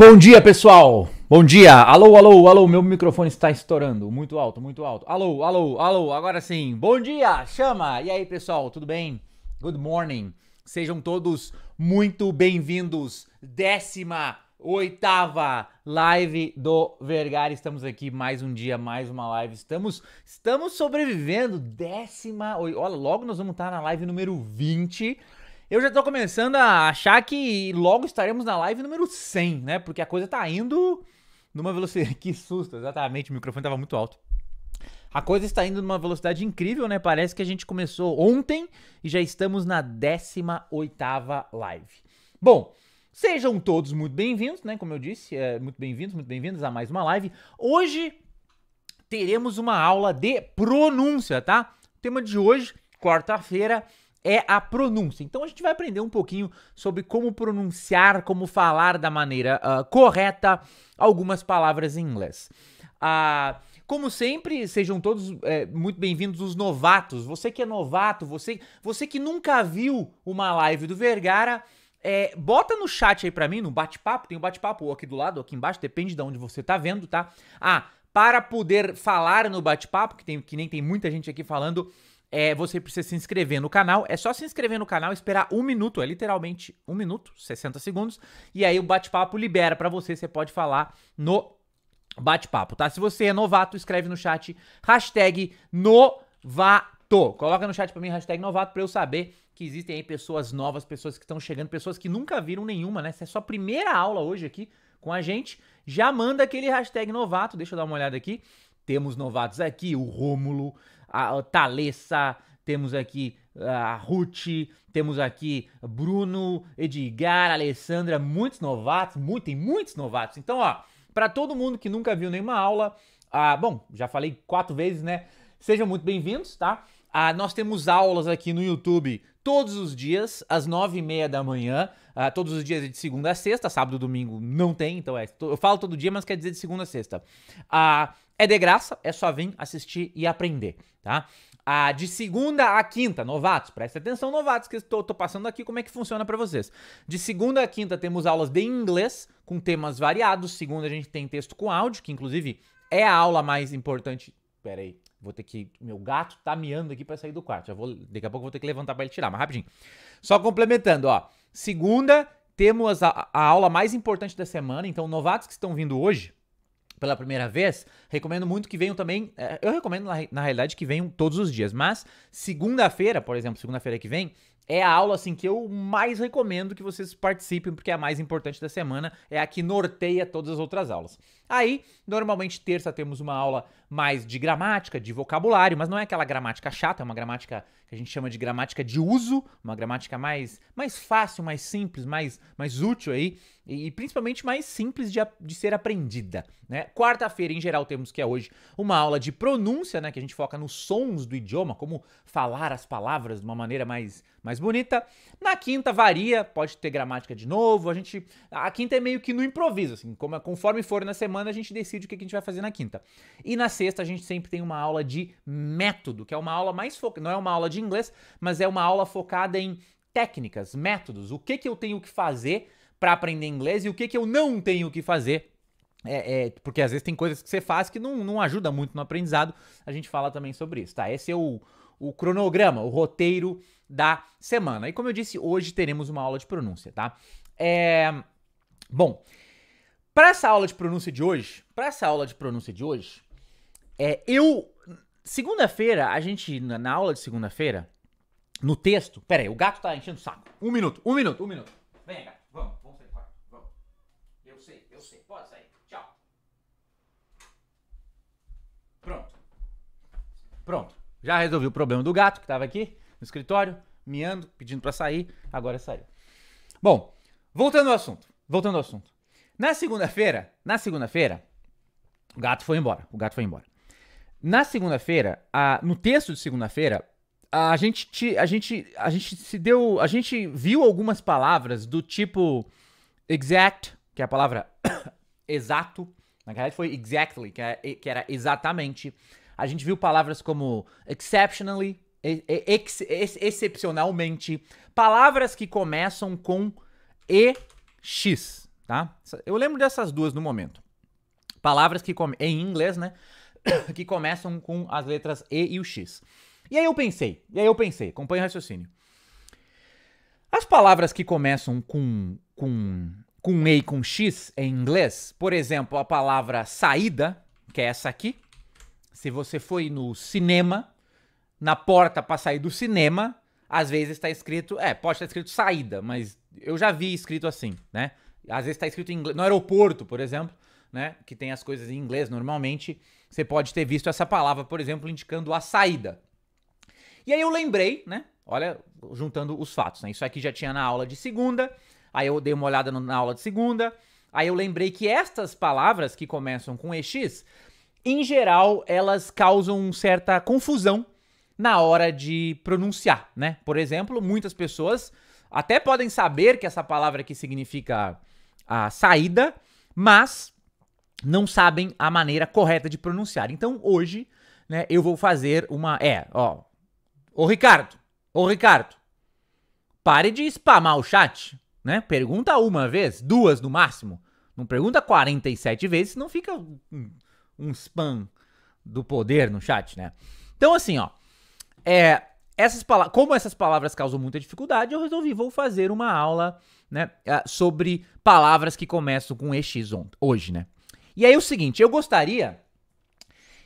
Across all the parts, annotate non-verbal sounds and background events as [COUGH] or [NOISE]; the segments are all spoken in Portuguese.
Bom dia, pessoal! Bom dia! Alô, alô, alô, meu microfone está estourando. Muito alto, muito alto. Alô, alô, alô, agora sim. Bom dia! Chama! E aí, pessoal, tudo bem? Good morning. Sejam todos muito bem-vindos. Décima oitava live do Vergara. Estamos aqui mais um dia, mais uma live. Estamos estamos sobrevivendo. Décima... Olha, logo nós vamos estar na live número 20. Eu já tô começando a achar que logo estaremos na live número 100, né? Porque a coisa tá indo numa velocidade. [LAUGHS] Que susto, exatamente, o microfone tava muito alto. A coisa está indo numa velocidade incrível, né? Parece que a gente começou ontem e já estamos na 18 live. Bom, sejam todos muito bem-vindos, né? Como eu disse, é, muito bem-vindos, muito bem-vindos a mais uma live. Hoje teremos uma aula de pronúncia, tá? O tema de hoje, quarta-feira, é a pronúncia. Então a gente vai aprender um pouquinho sobre como pronunciar, como falar da maneira uh, correta algumas palavras em inglês. Uh, como sempre, sejam todos é, muito bem-vindos os novatos. Você que é novato, você, você que nunca viu uma live do Vergara, é, bota no chat aí para mim, no bate-papo, tem o um bate-papo aqui do lado, aqui embaixo, depende de onde você tá vendo, tá? Ah, para poder falar no bate-papo, que, tem, que nem tem muita gente aqui falando, é, você precisa se inscrever no canal. É só se inscrever no canal, esperar um minuto, é literalmente um minuto, 60 segundos, e aí o bate-papo libera para você, você pode falar no bate-papo, tá? Se você é novato, escreve no chat hashtag novato. Coloca no chat para mim hashtag novato para eu saber que existem aí pessoas novas, pessoas que estão chegando, pessoas que nunca viram nenhuma, né? Se é sua primeira aula hoje aqui com a gente, já manda aquele hashtag novato. Deixa eu dar uma olhada aqui. Temos novatos aqui, o Rômulo, a Thalessa, temos aqui a Ruth, temos aqui Bruno, Edgar, Alessandra, muitos novatos, muito, tem muitos novatos. Então, ó, para todo mundo que nunca viu nenhuma aula, ah, bom, já falei quatro vezes, né? Sejam muito bem-vindos, tá? Ah, nós temos aulas aqui no YouTube todos os dias, às nove e meia da manhã. Ah, todos os dias é de segunda a sexta, sábado e domingo não tem, então é. Eu falo todo dia, mas quer dizer de segunda a sexta. Ah, é de graça, é só vir assistir e aprender, tá? Ah, de segunda a quinta, novatos, presta atenção, novatos, que estou passando aqui como é que funciona para vocês. De segunda a quinta temos aulas de inglês com temas variados. Segunda a gente tem texto com áudio, que inclusive é a aula mais importante. Pera aí, vou ter que. Meu gato tá miando aqui para sair do quarto. Já vou, daqui a pouco vou ter que levantar para ele tirar, mas rapidinho. Só complementando, ó. Segunda, temos a, a aula mais importante da semana. Então, novatos que estão vindo hoje, pela primeira vez, recomendo muito que venham também. Eh, eu recomendo, na, realidade, que venham todos os dias. Mas segunda-feira, por exemplo, segunda-feira que vem, é a aula assim que eu mais recomendo que vocês participem, porque é a mais importante da semana, é a que norteia todas as outras aulas. Aí, normalmente terça temos uma aula mais de gramática, de vocabulário, mas não é aquela gramática chata, é uma gramática que a gente chama de gramática de uso, uma gramática mais mais fácil, mais simples, mais mais útil aí e, e principalmente mais simples de, de ser aprendida, né? Quarta-feira em geral temos que é hoje uma aula de pronúncia, né, que a gente foca nos sons do idioma, como falar as palavras de uma maneira mais mais bonita. Na quinta varia, pode ter gramática de novo. A gente a quinta é meio que no improviso, assim, como, é, conforme for na semana a gente decide o que a gente vai fazer na quinta. E na sexta a gente sempre tem uma aula de método, que é uma aula mais focada, não é uma aula de inglês, mas é uma aula focada em técnicas, métodos, o que que eu tenho que fazer para aprender inglês e o que que eu não tenho que fazer é, é, porque às vezes tem coisas que você faz que não, não ajuda muito no aprendizado. A gente fala também sobre isso, tá? Esse é o, o cronograma, o roteiro da semana. E como eu disse, hoje teremos uma aula de pronúncia, tá? É... Bom, para essa aula de pronúncia de hoje, para essa aula de pronúncia de hoje, é, eu segunda-feira a gente na, na aula de segunda-feira no texto, pera aí, o gato tá enchendo o saco. Um minuto, um minuto, um minuto. Vem, gato, vamos, vamos sair do quarto, vamos. Eu sei, eu sei, pode sair. Tchau. Pronto. Pronto. Já resolvi o problema do gato que estava aqui no escritório, miando, pedindo para sair, agora saiu. Bom, voltando ao assunto. Voltando ao assunto. Na segunda-feira, na segunda-feira, o gato foi embora. O gato foi embora. Na segunda-feira, no texto de segunda-feira, a gente, a gente a gente se deu, a gente viu algumas palavras do tipo exact, que é a palavra [COUGHS] exato, na verdade foi exactly, que, é, que era exatamente a gente viu palavras como exceptionally, ex, ex, excepcionalmente, palavras que começam com x tá? Eu lembro dessas duas no momento. Palavras que em inglês, né? [COUGHS] que começam com as letras E e o X. E aí eu pensei, e aí eu pensei, acompanha o raciocínio. As palavras que começam com, com, com E e com X em inglês, por exemplo, a palavra saída, que é essa aqui, se você foi no cinema, na porta para sair do cinema, às vezes está escrito, é, pode estar tá escrito saída, mas eu já vi escrito assim, né? Às vezes está escrito inglês, no aeroporto, por exemplo, né? Que tem as coisas em inglês normalmente, você pode ter visto essa palavra, por exemplo, indicando a saída. E aí eu lembrei, né? Olha, juntando os fatos, né? Isso aqui já tinha na aula de segunda, aí eu dei uma olhada no, na aula de segunda, aí eu lembrei que estas palavras que começam com EX em geral, elas causam certa confusão na hora de pronunciar, né? Por exemplo, muitas pessoas até podem saber que essa palavra aqui significa a saída, mas não sabem a maneira correta de pronunciar. Então, hoje, né, eu vou fazer uma é, ó. Ô Ricardo, ô Ricardo. Pare de spamar o chat, né? Pergunta uma vez, duas no máximo. Não pergunta 47 vezes, senão fica hum, um spam do poder no chat, né? Então, assim, ó. É, essas palavras, como essas palavras causam muita dificuldade, eu resolvi, vou fazer uma aula, né, ah, sobre palavras que começam com EX hoje, né? E aí é o seguinte, eu gostaria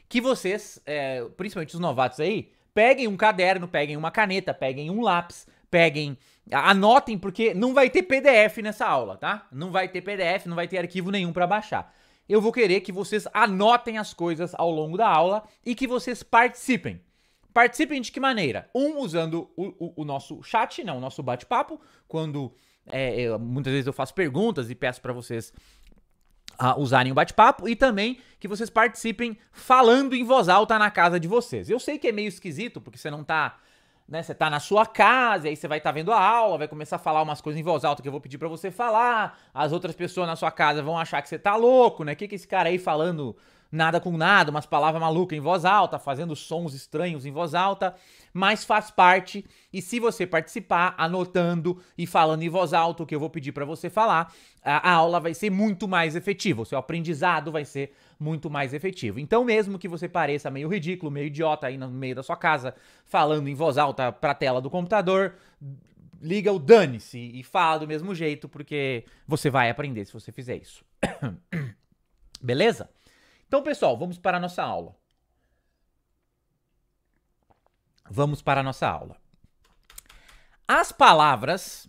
que vocês, é, principalmente os novatos aí, peguem um caderno, peguem uma caneta, peguem um lápis, peguem, anotem, porque não vai ter PDF nessa aula, tá? Não vai ter PDF, não vai ter arquivo nenhum para baixar eu vou querer que vocês anotem as coisas ao longo da aula e que vocês participem. Participem de que maneira? Um, usando o, o, o nosso chat, não, né, o nosso bate-papo, quando é, eu, muitas vezes eu faço perguntas e peço para vocês ah, usarem o bate-papo e também que vocês participem falando em voz alta na casa de vocês. Eu sei que é meio esquisito, porque você não tá né? Você tá na sua casa, e aí você vai estar tá vendo a aula, vai começar a falar umas coisas em voz alta que eu vou pedir para você falar. As outras pessoas na sua casa vão achar que você tá louco, né? O que, que esse cara aí falando nada com nada, umas palavras malucas em voz alta, fazendo sons estranhos em voz alta, mas faz parte. E se você participar anotando e falando em voz alta o que eu vou pedir para você falar, a, a, aula vai ser muito mais efetiva, o seu aprendizado vai ser muito mais efetivo. Então, mesmo que você pareça meio ridículo, meio idiota aí no meio da sua casa, falando em voz alta para a tela do computador, liga o dane-se e fala do mesmo jeito, porque você vai aprender se você fizer isso. [COUGHS] Beleza? Então, pessoal, vamos para a nossa aula. Vamos para a nossa aula. As palavras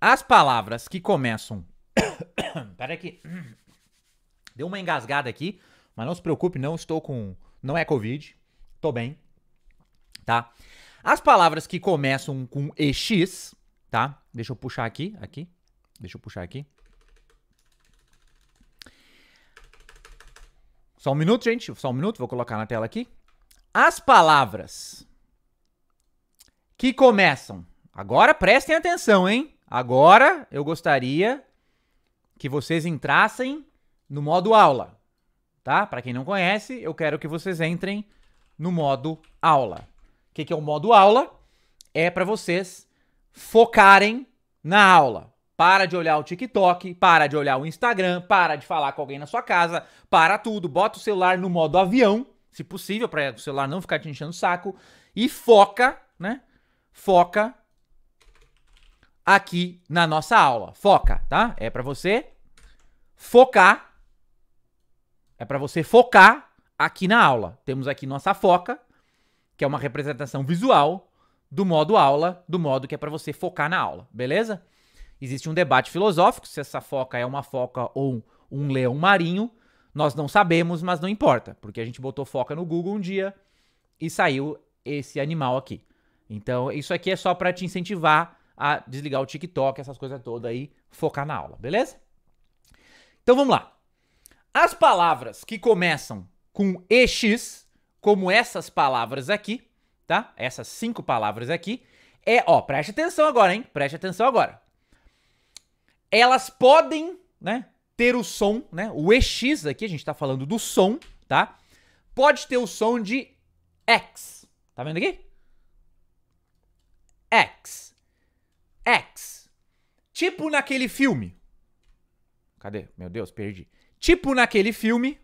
as palavras que começam [COUGHS] Peraí que [COUGHS] deu uma engasgada aqui, mas não se preocupe, não estou com não é covid, tô bem. Tá? As palavras que começam com EX, tá? Deixa eu puxar aqui, aqui. Deixa eu puxar aqui. Só um minuto, gente. Só um minuto, vou colocar na tela aqui. As palavras que começam. Agora prestem atenção, hein? Agora eu gostaria que vocês entrassem no modo aula, tá? Para quem não conhece, eu quero que vocês entrem no modo aula. O que, que é o modo aula? É para vocês focarem na aula. Para de olhar o TikTok, para de olhar o Instagram, para de falar com alguém na sua casa, para tudo, bota o celular no modo avião, se possível, para o celular não ficar te enchendo o saco, e foca, né? Foca aqui na nossa aula. Foca, tá? É para você focar. É para você focar aqui na aula. Temos aqui nossa foca, que é uma representação visual do modo aula, do modo que é para você focar na aula, beleza? Existe um debate filosófico se essa foca é uma foca ou um leão marinho. Nós não sabemos, mas não importa, porque a gente botou foca no Google um dia e saiu esse animal aqui. Então, isso aqui é só para te incentivar a desligar o TikTok, essas coisas todas aí, focar na aula, beleza? Então vamos lá. As palavras que começam com EX, como essas palavras aqui, tá? Essas cinco palavras aqui, é, ó, preste atenção agora, hein? Preste atenção agora elas podem, né, ter o som, né? O EX aqui, a gente tá falando do som, tá? Pode ter o som de X. Tá vendo aqui? X. X. Tipo naquele filme. Cadê? Meu Deus, perdi. Tipo naquele filme.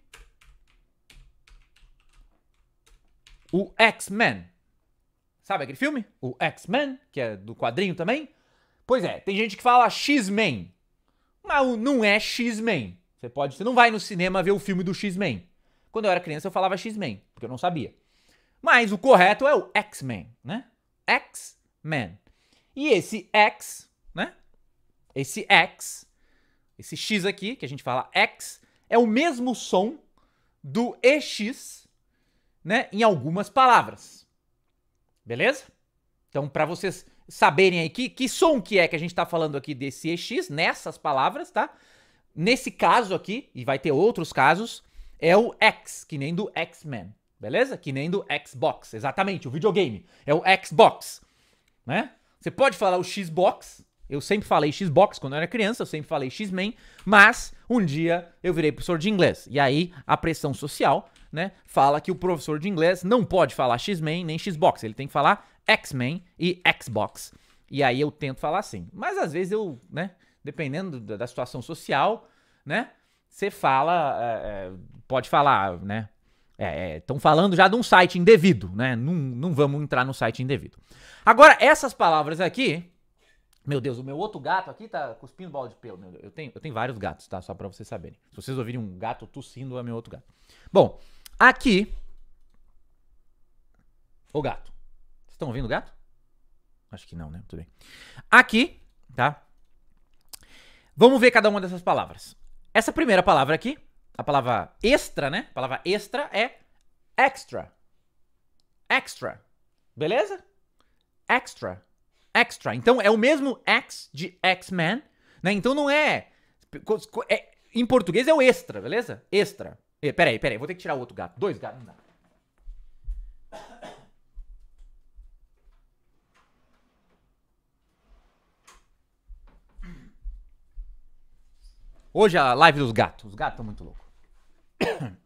O X-Men. Sabe aquele filme? O X-Men, que é do quadrinho também? Pois é, tem gente que fala X-Men. Mas não é X-Men. Você pode, você não vai no cinema ver o filme do X-Men. Quando eu era criança eu falava X-Men, porque eu não sabia. Mas o correto é o X-Men, né? X-Men. E esse X, né? Esse X, esse X aqui, que a gente fala X, é o mesmo som do EX, né, em algumas palavras. Beleza? Então, para vocês saberem aí que, que som que é que a gente tá falando aqui desse EX, nessas palavras, tá? Nesse caso aqui, e vai ter outros casos, é o X, que nem do X-Men, beleza? Que nem do Xbox, exatamente, o videogame. É o Xbox, né? Você pode falar o Xbox, eu sempre falei Xbox quando eu era criança, eu sempre falei X-Men, mas um dia eu virei professor de inglês. E aí a pressão social, né, fala que o professor de inglês não pode falar X-Men nem Xbox, ele tem que falar X-Men e Xbox. E aí eu tento falar assim. Mas às vezes eu, né, dependendo da situação social, né, você fala, é, é pode falar, né, estão é, é falando já de um site indevido, né? Não, não vamos entrar no site indevido. Agora, essas palavras aqui. Meu Deus, o meu outro gato aqui tá cuspindo bola de pelo. Meu Deus. Eu, tenho, eu tenho vários gatos, tá? Só pra vocês saberem. Se vocês ouvirem um gato tossindo, é meu outro gato. Bom, aqui. O gato estão ouvindo o gato? Acho que não, né? Tudo bem. Aqui, tá? Vamos ver cada uma dessas palavras. Essa primeira palavra aqui, a palavra extra, né? A palavra extra é extra. Extra. Beleza? Extra. Extra. Então é o mesmo X de X-Men, né? Então não é, é, Em português é o extra, beleza? Extra. E, é, peraí, peraí, vou ter que tirar o outro gato. Dois gatos, não dá. Hoje é a live dos gatos. Os gatos estão muito loucos. [COUGHS]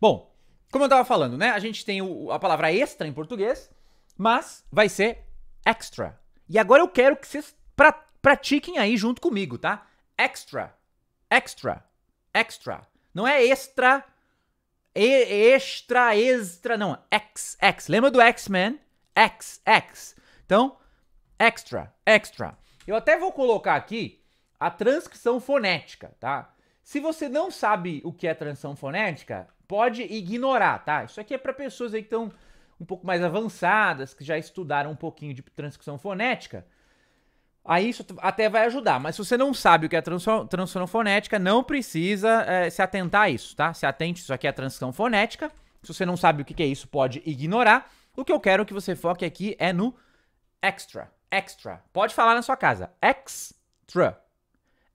Bom, como eu estava falando, né? A gente tem o, a palavra extra em português, mas vai ser extra. E agora eu quero que vocês pra, pratiquem aí junto comigo, tá? Extra, extra, extra. Não é extra, e, extra, extra, não. X, X. Lembra do X-Men? X, X. Então, extra, extra. Eu até vou colocar aqui a transcrição fonética, tá? Se você não sabe o que é transcrição fonética, pode ignorar, tá? Isso aqui é para pessoas aí que estão um pouco mais avançadas, que já estudaram um pouquinho de transcrição fonética. Aí isso até vai ajudar, mas se você não sabe o que é transcrição fonética, não precisa é, se atentar a isso, tá? Se atente, isso aqui é transcrição fonética. Se você não sabe o que é isso, pode ignorar. O que eu quero que você foque aqui é no extra. Extra. Pode falar na sua casa. Extra.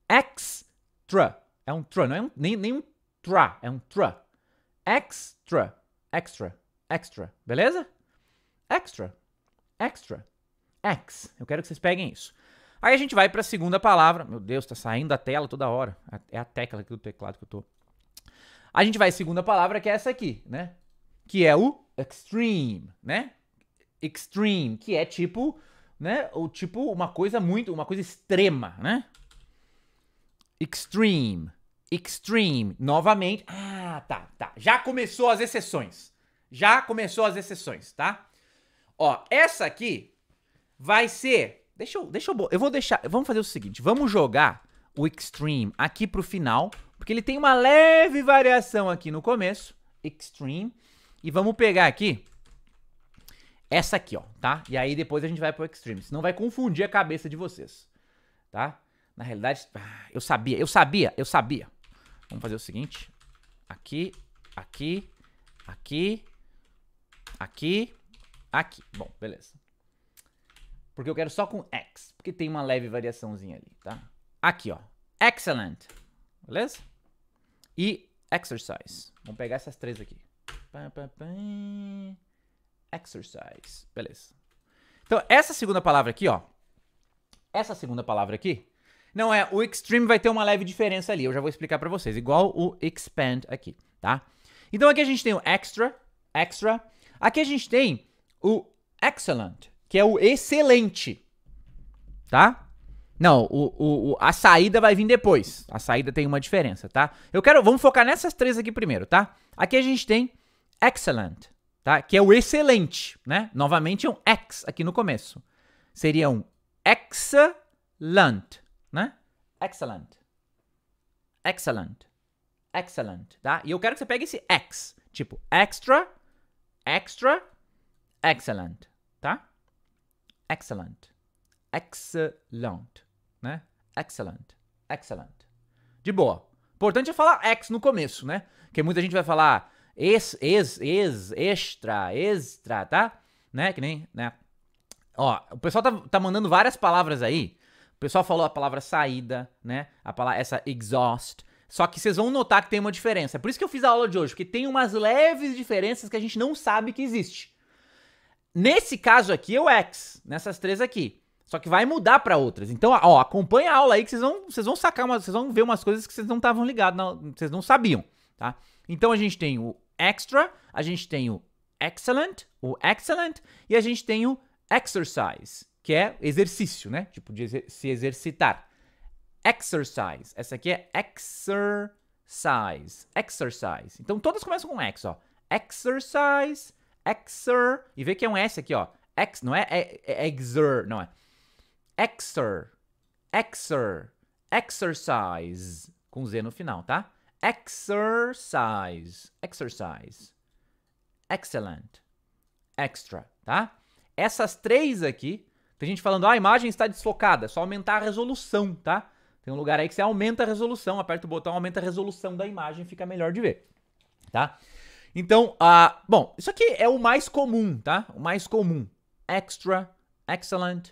Extra. É um tra, não é um, nem, nem um tra, é um tra. Extra, extra, extra, beleza? Extra, extra, x Eu quero que vocês peguem isso. Aí a gente vai para a segunda palavra. Meu Deus, tá saindo da tela toda hora. É a tecla aqui do teclado que eu tô. A gente vai segunda palavra, que é essa aqui, né? Que é o extreme, né? Extreme, que é tipo, né? O tipo uma coisa muito, uma coisa extrema, né? Extreme. Extreme. Novamente. Ah, tá, tá. Já começou as exceções. Já começou as exceções, tá? Ó, essa aqui vai ser. Deixa eu. Deixa eu. Eu vou deixar. Vamos fazer o seguinte: vamos jogar o Extreme aqui pro final. Porque ele tem uma leve variação aqui no começo. Extreme. E vamos pegar aqui. Essa aqui, ó, tá? E aí depois a gente vai pro Extreme. Senão vai confundir a cabeça de vocês, tá? Na realidade, eu sabia, eu sabia, eu sabia. Vamos fazer o seguinte. Aqui, aqui, aqui, aqui, aqui. Bom, beleza. Porque eu quero só com X, porque tem uma leve variaçãozinha ali, tá? Aqui, ó. Excellent. Beleza? E exercise. Vamos pegar essas três aqui. Exercise. Beleza. Então, essa segunda palavra aqui, ó. Essa segunda palavra aqui, não é, o Extreme vai ter uma leve diferença ali, eu já vou explicar para vocês, igual o Expand aqui, tá? Então aqui a gente tem o Extra, Extra. Aqui a gente tem o Excellent, que é o excelente, tá? Não, o, o, o, a saída vai vir depois. A saída tem uma diferença, tá? Eu quero, vamos focar nessas três aqui primeiro, tá? Aqui a gente tem Excellent, tá? Que é o excelente, né? Novamente é um x aqui no começo. Seria um excellent, né? Excellent. Excellent. Excellent, tá? E eu quero que você pegue esse ex, tipo extra, extra, excellent, tá? Excellent. Excellent, né? Excellent. Excellent. De boa. Importante é falar ex no começo, né? Porque muita gente vai falar es, es, es, extra, extra, tá? Né? Que nem, né? Ó, o pessoal tá, tá mandando várias palavras aí o pessoal falou a palavra saída, né? A palavra, essa exhaust. Só que vocês vão notar que tem uma diferença. É por isso que eu fiz a aula de hoje, porque tem umas leves diferenças que a gente não sabe que existe. Nesse caso aqui é o X, nessas três aqui. Só que vai mudar para outras. Então, ó, acompanha a aula aí que vocês vão, vocês vão sacar, vocês vão ver umas coisas que vocês não estavam ligados, não, vocês não sabiam, tá? Então a gente tem o extra, a gente tem o excellent, o excellent e a gente tem o exercise que é exercício, né? Tipo, de exer se exercitar. Exercise. Essa aqui é exercise. Exercise. Então todas começam com x, ó. Exercise, exer. E vê que é um S aqui, ó. Ex, não é, é, é exer, é não é. Exer. Exer. Exercise. Com Z no final, tá? Exercise. Exercise. Excellent. Extra, tá? Essas três aqui tem gente falando, ah, a imagem está desfocada, é só aumentar a resolução, tá? Tem um lugar aí que você aumenta a resolução, aperta o botão, aumenta a resolução da imagem, fica melhor de ver, tá? Então, ah, bom, isso aqui é o mais comum, tá? O mais comum. Extra, excellent,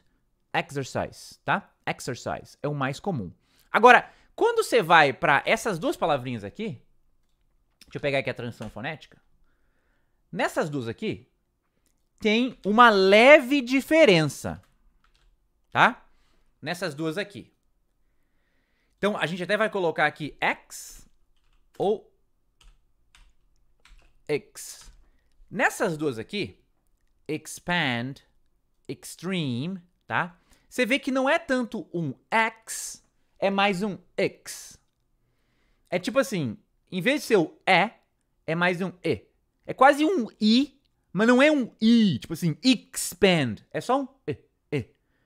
exercise, tá? Exercise é o mais comum. Agora, quando você vai para essas duas palavrinhas aqui, deixa eu pegar aqui a transição fonética. Nessas duas aqui, tem uma leve diferença tá? Nessas duas aqui. Então, a gente até vai colocar aqui x ou x. Nessas duas aqui, expand, extreme, tá? Você vê que não é tanto um x, é mais um x. É tipo assim, em vez de ser o e, é mais um e. É quase um i, mas não é um i, tipo assim, expand, é só um e.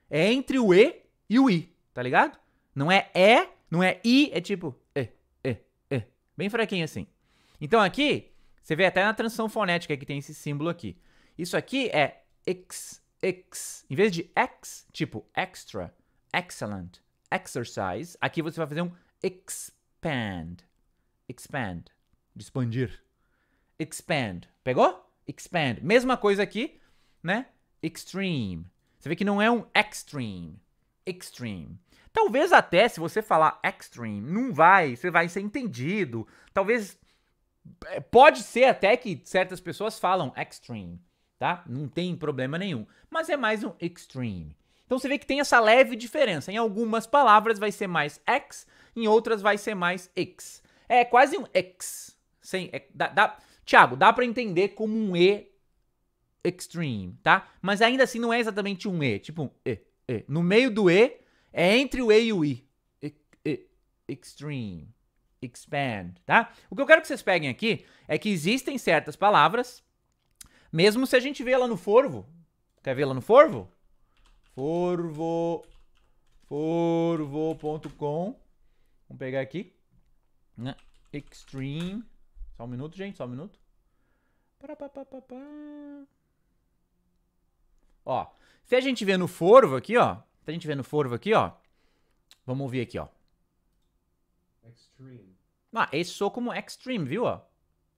É entre o E e o I, tá ligado? Não é E, não é I, é tipo E, E, E. Bem fraquinho assim. Então aqui, você vê até na transição fonética que tem esse símbolo aqui. Isso aqui é X, X. Em vez de X, tipo extra, excellent, exercise, aqui você vai fazer um expand. Expand. De expandir. Expand. Pegou? Expand. Mesma coisa aqui, né? Extreme. Você vê que não é um extreme. Extreme. Talvez até se você falar extreme, não vai, você vai ser entendido. Talvez. É, pode ser até que certas pessoas falam extreme, tá? Não tem problema nenhum. Mas é mais um extreme. Então você vê que tem essa leve diferença. Em algumas palavras vai ser mais x em outras vai ser mais x É quase um x Sem, é, dá, dá, Tiago, dá para entender como um E extreme, tá? Mas ainda assim não é exatamente um E, tipo um E, E. No meio do E, é entre o E e o I. E, e, extreme, expand, tá? O que eu quero que vocês peguem aqui é que existem certas palavras, mesmo se a gente vê ela no forvo. Quer ver ela no forvo? Forvo, forvo.com. Vamos pegar aqui. Né? Extreme. Só um minuto, gente, só um minuto. Ó, se a gente vê no forvo aqui, ó. Se a gente vê no forvo aqui, ó. Vamos ouvir aqui, ó. Extreme. Ah, esse sou como extreme, viu? Ó,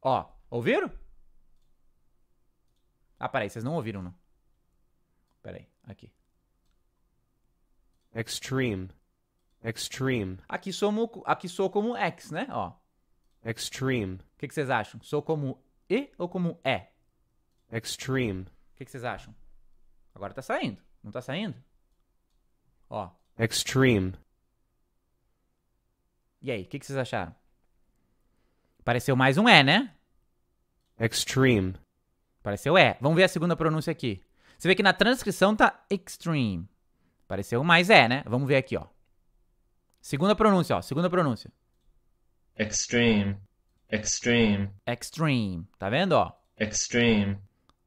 ó ouviram? Ah, peraí, vocês não ouviram, não. Peraí, aqui. Extreme. Extreme. Aqui sou, aqui sou como X, né? Ó. Extreme. O que, que vocês acham? Sou como E ou como E? Extreme. O que, que vocês acham? Agora tá saindo. Não tá saindo? Ó. Extreme. E aí, o que, que vocês acharam? Pareceu mais um E, né? Extreme. Pareceu E. Vamos ver a segunda pronúncia aqui. Você vê que na transcrição tá extreme. Pareceu mais E, né? Vamos ver aqui, ó. Segunda pronúncia, ó. Segunda pronúncia. Extreme. Extreme. Extreme. Tá vendo, ó? Extreme.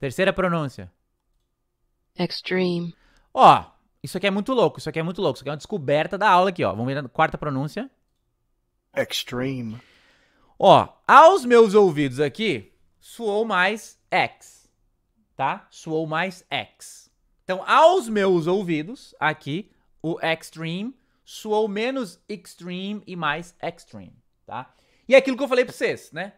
Terceira pronúncia. Extreme. Ó, isso aqui é muito louco, isso aqui é muito louco. Isso aqui é uma descoberta da aula aqui, ó. Vamos ver a quarta pronúncia. Extreme. Ó, aos meus ouvidos aqui, suou mais X, tá? Suou mais X. Então, aos meus ouvidos, aqui, o extreme suou menos extreme e mais extreme, tá? E é aquilo que eu falei pra vocês, né?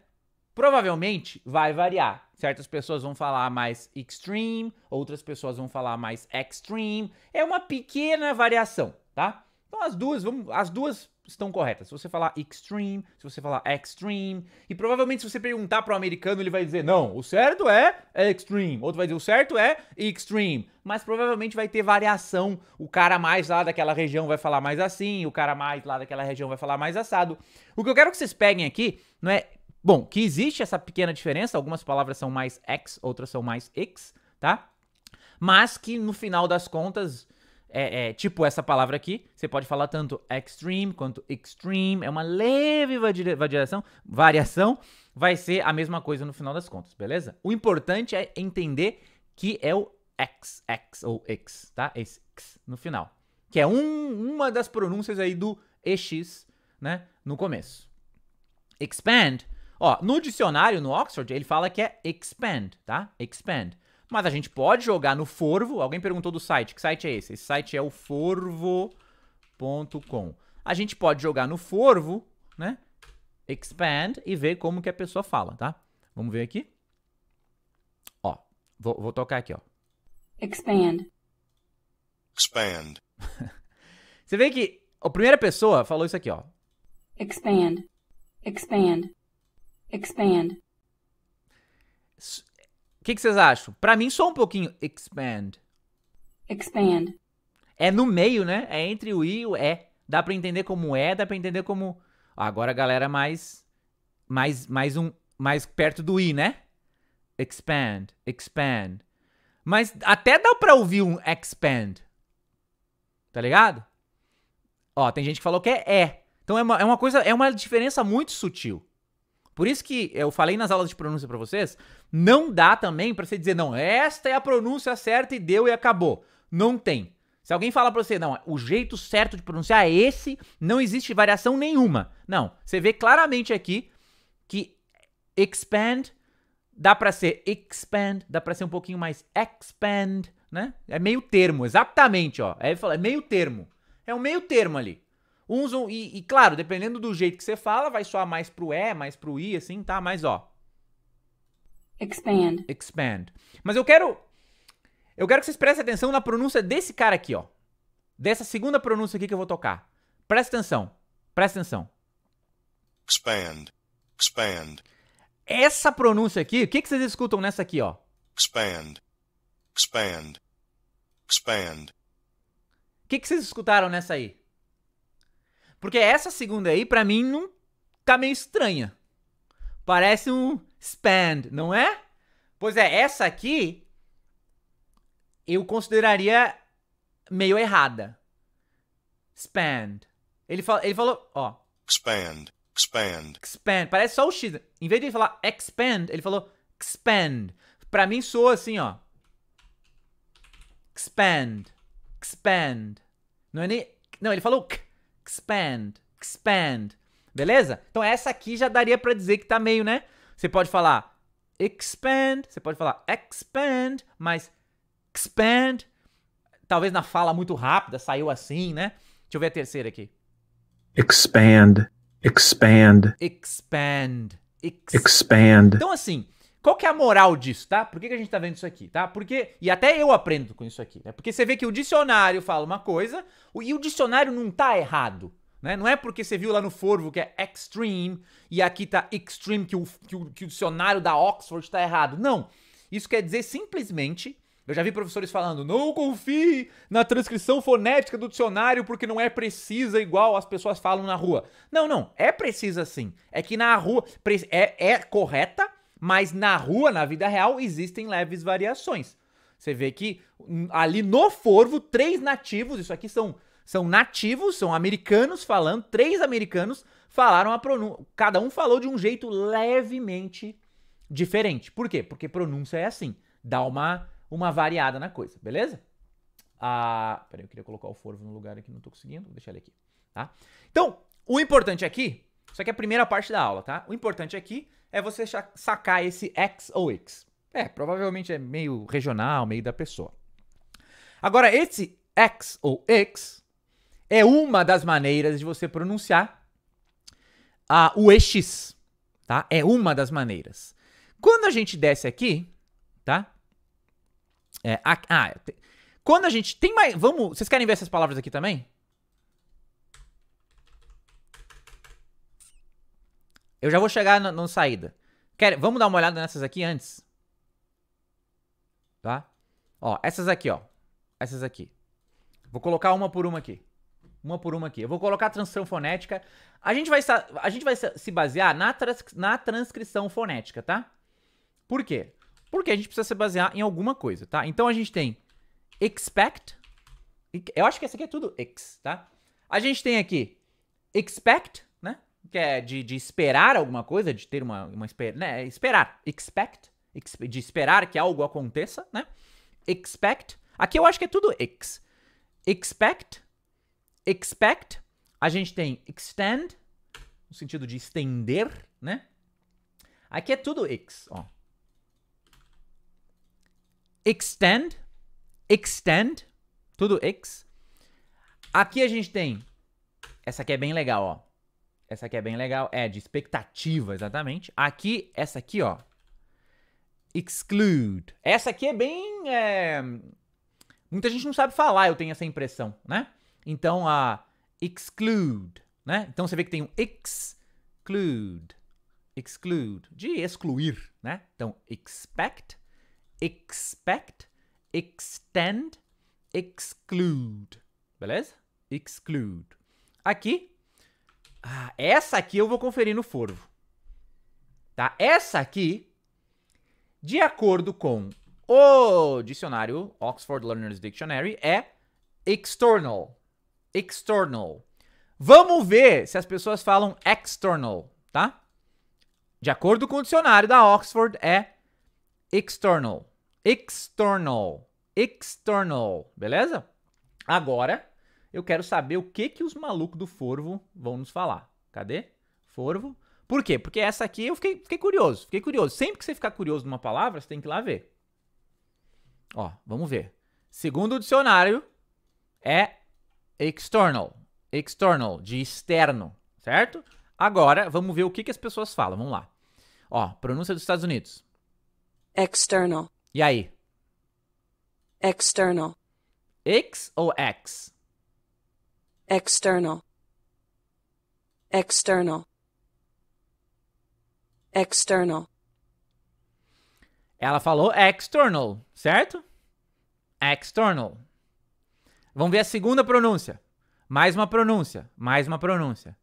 Provavelmente vai variar. Certas pessoas vão falar mais extreme, outras pessoas vão falar mais extreme. É uma pequena variação, tá? Então as duas, vamos, as duas estão corretas. Se você falar extreme, se você falar extreme, e provavelmente se você perguntar para o americano, ele vai dizer: "Não, o certo é extreme". Outro vai dizer: "O certo é extreme". Mas provavelmente vai ter variação. O cara mais lá daquela região vai falar mais assim, o cara mais lá daquela região vai falar mais assado. O que eu quero que vocês peguem aqui não é Bom, que existe essa pequena diferença, algumas palavras são mais X, outras são mais X, tá? Mas que no final das contas, é, é, tipo essa palavra aqui, você pode falar tanto extreme quanto extreme, é uma leve variação, variação, vai ser a mesma coisa no final das contas, beleza? O importante é entender que é o X, X ou X, tá? Esse X no final, que é um, uma das pronúncias aí do EX, né, no começo. Expand Ó, no dicionário, no Oxford, ele fala que é expand, tá? Expand. Mas a gente pode jogar no Forvo. Alguém perguntou do site. Que site é esse? Esse site é o forvo.com. A gente pode jogar no Forvo, né? Expand e ver como que a pessoa fala, tá? Vamos ver aqui. Ó, vou, vou tocar aqui, ó. Expand. Expand. [LAUGHS] Você vê que a primeira pessoa falou isso aqui, ó. Expand. Expand. Expand. O que, que, vocês acham? Para mim, só um pouquinho. Expand. Expand. É no meio, né? É entre o i e o é. Dá para entender como é, dá para entender como. Agora a galera é mais, mais, mais um, mais perto do i, né? Expand, expand. Mas até dá para ouvir um expand. Tá ligado? Ó, tem gente que falou que é é. Então é uma, é uma coisa, é uma diferença muito sutil. Por isso que eu falei nas aulas de pronúncia para vocês, não dá também para você dizer, não, esta é a pronúncia certa e deu e acabou. Não tem. Se alguém fala pra você, não, o jeito certo de pronunciar é esse, não existe variação nenhuma. Não, você vê claramente aqui que expand dá pra ser expand, dá pra ser um pouquinho mais expand, né? É meio termo, exatamente, ó. Aí ele fala, é meio termo. É um meio termo ali usam e, e, claro, dependendo do jeito que você fala, vai soar mais pro E, mais pro I, assim, tá? Mas ó. Expand. Expand. Mas eu quero. Eu quero que vocês prestem atenção na pronúncia desse cara aqui, ó. Dessa segunda pronúncia aqui que eu vou tocar. Presta atenção. Presta atenção. Expand. Expand. Essa pronúncia aqui, o que, que vocês escutam nessa aqui, ó? Expand. Expand. Expand. O que, que vocês escutaram nessa aí? Porque essa segunda aí, para mim, não tá meio estranha. Parece um spend, não é? Pois é, essa aqui eu consideraria meio errada. Spend. Ele, fal ele falou, ó. Expand. Expand. Expand. Parece só o X. Em vez de ele falar expand, ele falou expand. Pra mim soa assim, ó. Expand. Expand. Não é nem. Não, ele falou k expand, expand. Beleza? Então essa aqui já daria para dizer que tá meio, né? Você pode falar expand, você pode falar expand, mas expand talvez na fala muito rápida saiu assim, né? Deixa eu ver a terceira aqui. Expand, expand. Expand. Expand. expand. Então assim, qual que é a moral disso, tá? Por que, que a gente tá vendo isso aqui, tá? Porque, e até eu aprendo com isso aqui, né? Porque você vê que o dicionário fala uma coisa e o dicionário não tá errado, né? Não é porque você viu lá no Forvo que é extreme e aqui tá extreme que o, que o, que o dicionário da Oxford tá errado. Não. Isso quer dizer simplesmente eu já vi professores falando, não confie na transcrição fonética do dicionário porque não é precisa igual as pessoas falam na rua. Não, não, é precisa sim. É que na rua é, é correta, mas na rua, na vida real, existem leves variações. Você vê que hum, ali no Forvo, três nativos, isso aqui são, são nativos, são americanos falando, três americanos falaram a pronúncia. Cada um falou de um jeito levemente diferente. Por quê? Porque pronúncia é assim. Dá uma, uma variada na coisa, beleza? Ah, peraí, eu queria colocar o Forvo no lugar aqui, não tô conseguindo. Vou deixar ele aqui, tá? Então, o importante aqui, isso aqui é a primeira parte da aula, tá? O importante aqui é você sacar esse X ou X. É, provavelmente é meio regional, meio da pessoa. Agora, esse X ou X é uma das maneiras de você pronunciar ah, o EX, tá? É uma das maneiras. Quando a gente desce aqui, tá? É, ah, quando a gente tem mais, vamos, vocês querem ver essas palavras aqui também? Eu já vou chegar na saída. Quer, vamos dar uma olhada nessas aqui antes? Tá? Ó, essas aqui, ó. Essas aqui. Vou colocar uma por uma aqui. Uma por uma aqui. Eu vou colocar a transição fonética. A gente vai, a gente vai se basear na, trans, na transcrição fonética, tá? Por quê? Porque a gente precisa se basear em alguma coisa, tá? Então a gente tem expect. Eu acho que essa aqui é tudo x, tá? A gente tem aqui expect que é de, de esperar alguma coisa, de ter uma, uma né, esperar, expect, de esperar que algo aconteça, né? Expect, aqui eu acho que é tudo ex. Expect, expect, a gente tem extend, no sentido de estender, né? Aqui é tudo ex, ó. Extend, extend, tudo ex. Aqui a gente tem, essa aqui é bem legal, ó. Essa aqui é bem legal. É, de expectativa, exatamente. Aqui, essa aqui, ó. Exclude. Essa aqui é bem. É... Muita gente não sabe falar, eu tenho essa impressão, né? Então, a exclude, né? Então você vê que tem um exclude. Exclude. De excluir, né? Então, expect, expect, extend, exclude. Beleza? Exclude. Aqui, ah, essa aqui eu vou conferir no Forvo. Tá? Essa aqui, de acordo com o dicionário Oxford Learner's Dictionary, é external. External. Vamos ver se as pessoas falam external, tá? De acordo com o dicionário da Oxford, é external. External. External. Beleza? Agora, eu quero saber o que que os malucos do Forvo vão nos falar. Cadê? Forvo. Por quê? Porque essa aqui eu fiquei, fiquei curioso. Fiquei curioso. Sempre que você ficar curioso numa palavra, você tem que ir lá ver. Ó, vamos ver. Segundo o dicionário, é external. External, de externo, certo? Agora, vamos ver o que, que as pessoas falam. Vamos lá. Ó, pronúncia dos Estados Unidos. External. E aí? External. X ou X? external external external ela falou external, certo? External. Vamos ver a segunda pronúncia. Mais uma pronúncia, mais uma pronúncia,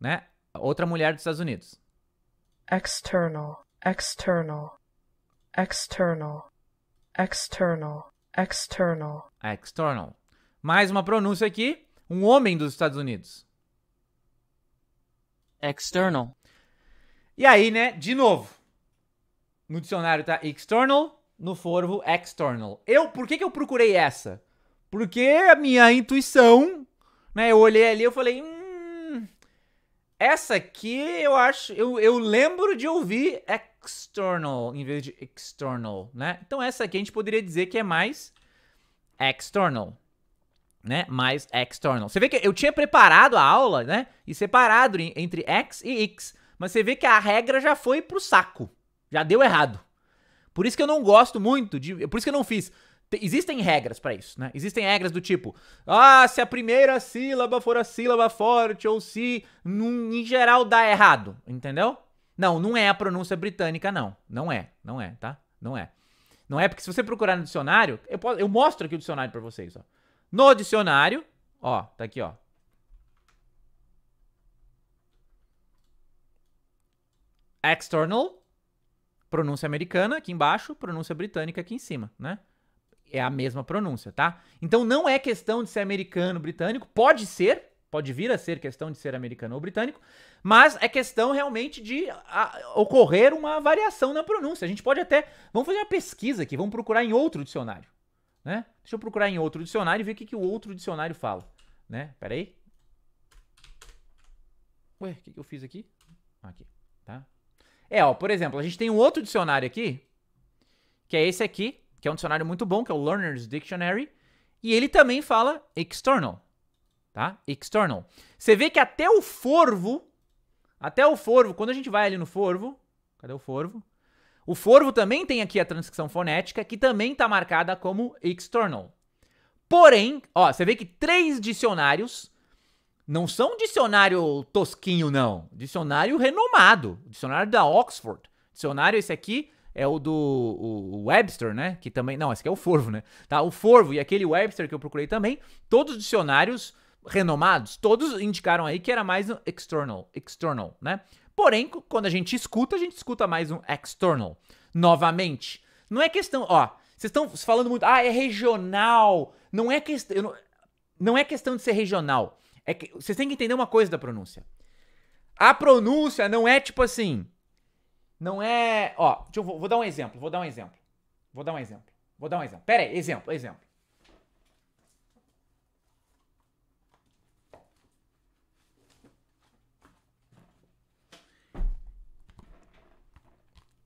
né? Outra mulher dos Estados Unidos. External, external, external, external, external. External. Mais uma pronúncia aqui. Um homem dos Estados Unidos. External. E aí, né, de novo. No dicionário tá external, no forvo external. Eu, por que que eu procurei essa? Porque a minha intuição, né, eu olhei ali, eu falei, hum, essa aqui eu acho, eu, eu lembro de ouvir external em vez de external, né? Então essa aqui a gente poderia dizer que é mais external né, mais external. Você vê que eu tinha preparado a aula, né, e separado entre x e x, mas você vê que a regra já foi pro saco. Já deu errado. Por isso que eu não gosto muito de, por isso que eu não fiz Existem regras para isso, né? Existem regras do tipo, ah, se a primeira sílaba for a sílaba forte ou se num, em geral dá errado, entendeu? Não, não é a pronúncia britânica, não. Não é, não é, tá? Não é. Não é porque se você procurar no dicionário, eu, posso, eu mostro aqui o dicionário para vocês, ó no dicionário, ó, tá aqui, ó. External, pronúncia americana aqui embaixo, pronúncia britânica aqui em cima, né? É a mesma pronúncia, tá? Então não é questão de ser americano, britânico, pode ser, pode vir a ser questão de ser americano ou britânico, mas é questão realmente de a, ocorrer uma variação na pronúncia. A gente pode até. Vamos fazer uma pesquisa aqui, vamos procurar em outro dicionário. Né? Deixa eu procurar em outro dicionário e ver o que, que o outro dicionário fala, né? Pera aí. Ué, o que, que eu fiz aqui? Aqui, tá? É, ó, por exemplo, a gente tem um outro dicionário aqui, que é esse aqui, que é um dicionário muito bom, que é o Learner's Dictionary, e ele também fala external, tá? External. Você vê que até o forvo, até o forvo, quando a gente vai ali no forvo, cadê o forvo? O Forvo também tem aqui a transcrição fonética, que também está marcada como external. Porém, ó, você vê que três dicionários não são dicionário tosquinho, não. Dicionário renomado. Dicionário da Oxford. Dicionário, esse aqui é o do o Webster, né? Que também. Não, esse aqui é o Forvo, né? Tá? O Forvo e aquele Webster que eu procurei também. Todos dicionários renomados, todos indicaram aí que era mais external, external, né? Porém, quando a gente escuta, a gente escuta mais um external. Novamente, não é questão, ó, vocês estão falando muito, ah, é regional. Não é questão, não, não é questão de ser regional. É que vocês têm que entender uma coisa da pronúncia. A pronúncia não é tipo assim, não é, ó, eu, vou, vou dar um exemplo, vou dar um exemplo. Vou dar um exemplo. Vou dar um exemplo. Pera aí, exemplo, exemplo.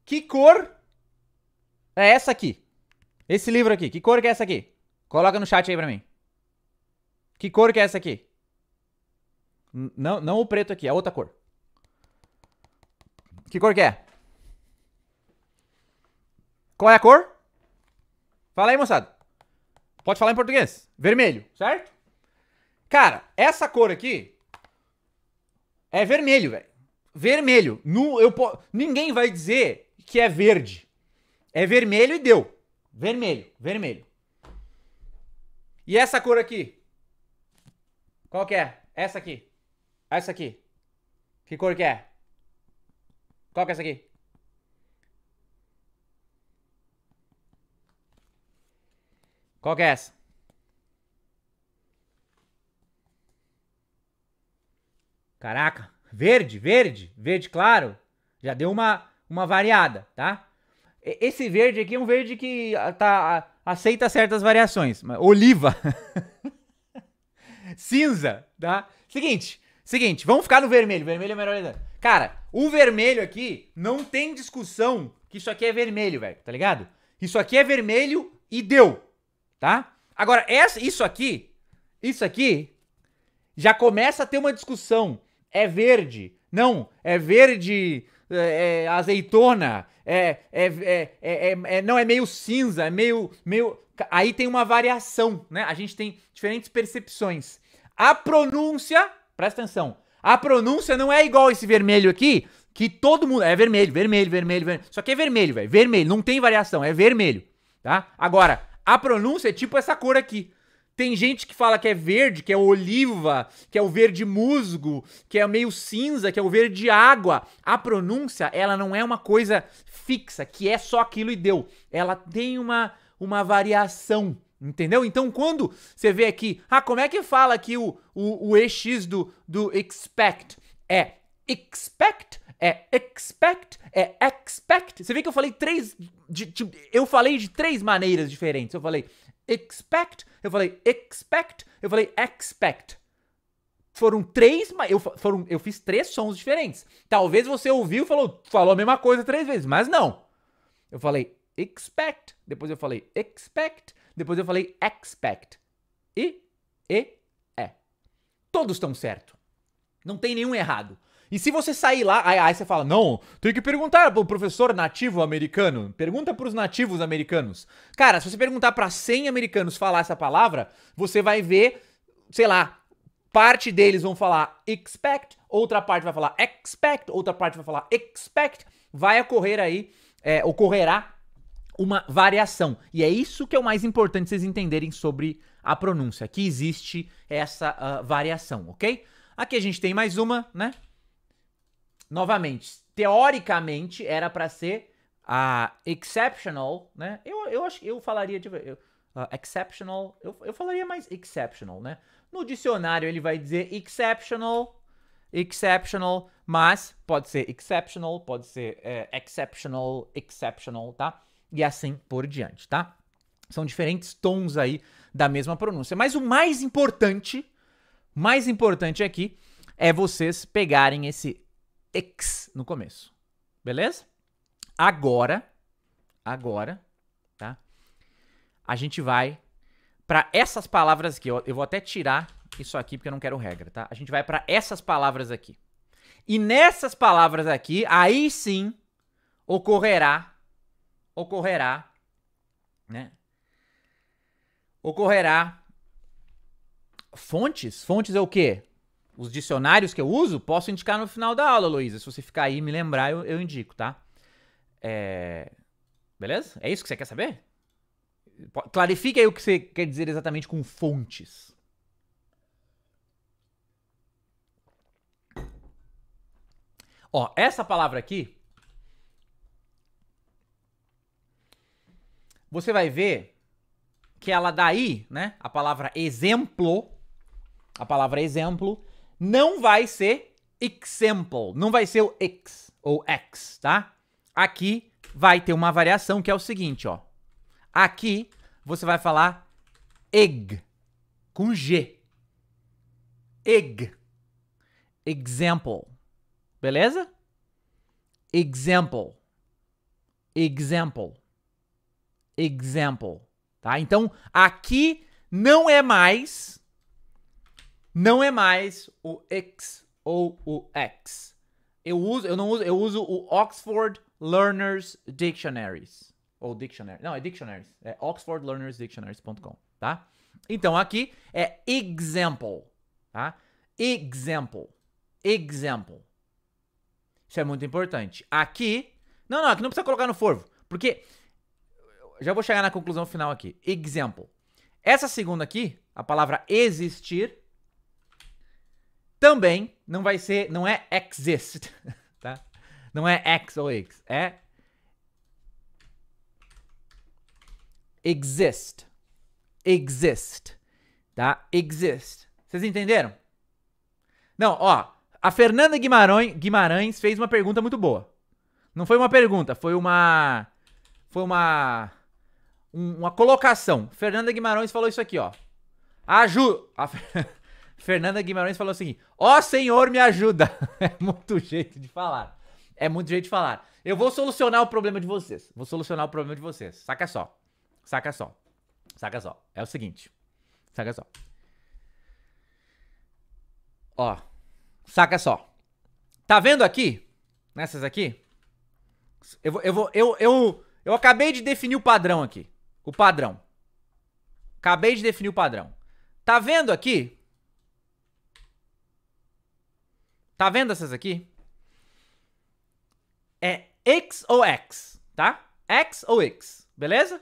Que cor é essa aqui? Esse livro aqui, que cor que é essa aqui? Coloca no chat aí pra mim. Que cor que é essa aqui? não, não o preto aqui, é outra cor. Que cor que é? Qual é a cor? Fala aí, moçada. Pode falar em português. Vermelho, certo? Cara, essa cor aqui é vermelho, velho. Vermelho. No, eu po... Ninguém vai dizer que é verde. É vermelho e deu. Vermelho, vermelho. E essa cor aqui? Qual que é? Essa aqui. Essa aqui. Que cor que é? Qual que é essa aqui? Qual que é essa? Caraca, verde, verde, verde claro. Já deu uma uma variada, tá? Esse verde aqui é um verde que ah, tá, ah, aceita certas variações. Oliva. [LAUGHS] Cinza, tá? Seguinte, seguinte, vamos ficar no vermelho. Vermelho é melhor ainda. Cara, o vermelho aqui não tem discussão que isso aqui é vermelho, velho, tá ligado? Isso aqui é vermelho e deu, tá? Agora, essa, isso aqui, isso aqui, já começa a ter uma discussão. É verde. Não, é verde é, é, azeitona, é é, é, é, é, não é meio cinza, é meio, meio. Aí tem uma variação, né? A gente tem diferentes percepções. A pronúncia, presta atenção, a pronúncia não é igual esse vermelho aqui, que todo mundo. É vermelho, vermelho, vermelho, vermelho. Só que é vermelho, velho. Vermelho, não tem variação, é vermelho, tá? Agora, a pronúncia é tipo essa cor aqui. Tem gente que fala que é verde, que é oliva, que é o verde musgo, que é meio cinza, que é o verde água. A pronúncia, ela não é uma coisa fixa, que é só aquilo e deu. Ela tem uma, uma variação, entendeu? Então, quando você vê aqui, ah, como é que fala aqui o, o, o EX do, do expect? É expect é expect, é expect. Você vê que eu falei três. De, de, eu falei de três maneiras diferentes. Eu falei expect, eu falei expect, eu falei expect. Foram três, eu, foram, eu fiz três sons diferentes. Talvez você ouviu e falou, falou a mesma coisa três vezes, mas não. Eu falei expect, depois eu falei expect, depois eu falei expect. E, e, é. Todos estão certo. Não tem nenhum errado. E se você sair lá, aí, aí você fala, não, tem que perguntar pro professor nativo americano. Pergunta pros nativos americanos. Cara, se você perguntar para 100 americanos falar essa palavra, você vai ver, sei lá, parte deles vão falar expect, outra parte vai falar expect, outra parte vai falar expect. Vai ocorrer aí, é, ocorrerá uma variação. E é isso que é o mais importante vocês entenderem sobre a pronúncia, que existe essa uh, variação, ok? Aqui a gente tem mais uma, né? novamente, teoricamente era para ser a uh, exceptional, né? Eu, eu acho que eu falaria de eu, uh, exceptional, eu, eu falaria mais exceptional, né? No dicionário ele vai dizer exceptional, exceptional, mas pode ser exceptional, pode ser é, exceptional, exceptional, tá? E assim por diante, tá? São diferentes tons aí da mesma pronúncia. Mas o mais importante, mais importante aqui é vocês pegarem esse X no começo. Beleza? Agora, agora, tá? A gente vai para essas palavras aqui. Eu, vou até tirar isso aqui porque eu não quero regra, tá? A gente vai para essas palavras aqui. E nessas palavras aqui, aí sim ocorrerá ocorrerá, né? Ocorrerá fontes. Fontes é o quê? os dicionários que eu uso, posso indicar no final da aula, Luísa. Se você ficar aí e me lembrar, eu, eu indico, tá? É... Beleza? É isso que você quer saber? Clarifique aí o que você quer dizer exatamente com fontes. Ó, essa palavra aqui. Você vai ver que ela daí, né? A palavra exemplo. A palavra exemplo não vai ser example, não vai ser o x ou x, tá? Aqui vai ter uma variação que é o seguinte, ó. Aqui você vai falar egg com g. Egg. Example. Beleza? Example. Example. Example, tá? Então, aqui não é mais não é mais o X ou o X. Eu uso, eu não uso, eu uso o Oxford Learners Dictionaries ou dictionary. Não, é dictionaries. É oxfordlearnersdictionaries.com, tá? Então aqui é example, tá? Example. Example. Isso é muito importante. Aqui, não, não, aqui não precisa colocar no forvo, porque já vou chegar na conclusão final aqui. Example. Essa segunda aqui, a palavra existir, também não vai ser, não é exist, [LAUGHS] tá? Não é x ou x é exist. Exist, tá? Exist. Vocês entenderam? Não, ó, a Fernanda Guimarães, Guimarães fez uma pergunta muito boa. Não foi uma pergunta, foi uma foi uma uma colocação. Fernanda Guimarães falou isso aqui, ó. A Ju, a, [LAUGHS] Fernanda Guimarães falou assim: Ó oh, Senhor, me ajuda. [LAUGHS] é muito jeito de falar. É muito jeito de falar. Eu vou solucionar o problema de vocês. Vou solucionar o problema de vocês. Saca só. Saca só. Saca só. É o seguinte. Saca só. Ó. Saca só. Tá vendo aqui? Nessas aqui? Eu vou. Eu, vou, eu, eu, eu acabei de definir o padrão aqui. O padrão. Acabei de definir o padrão. Tá vendo aqui? Tá vendo essas aqui? É X ou X, tá? X ou X, beleza?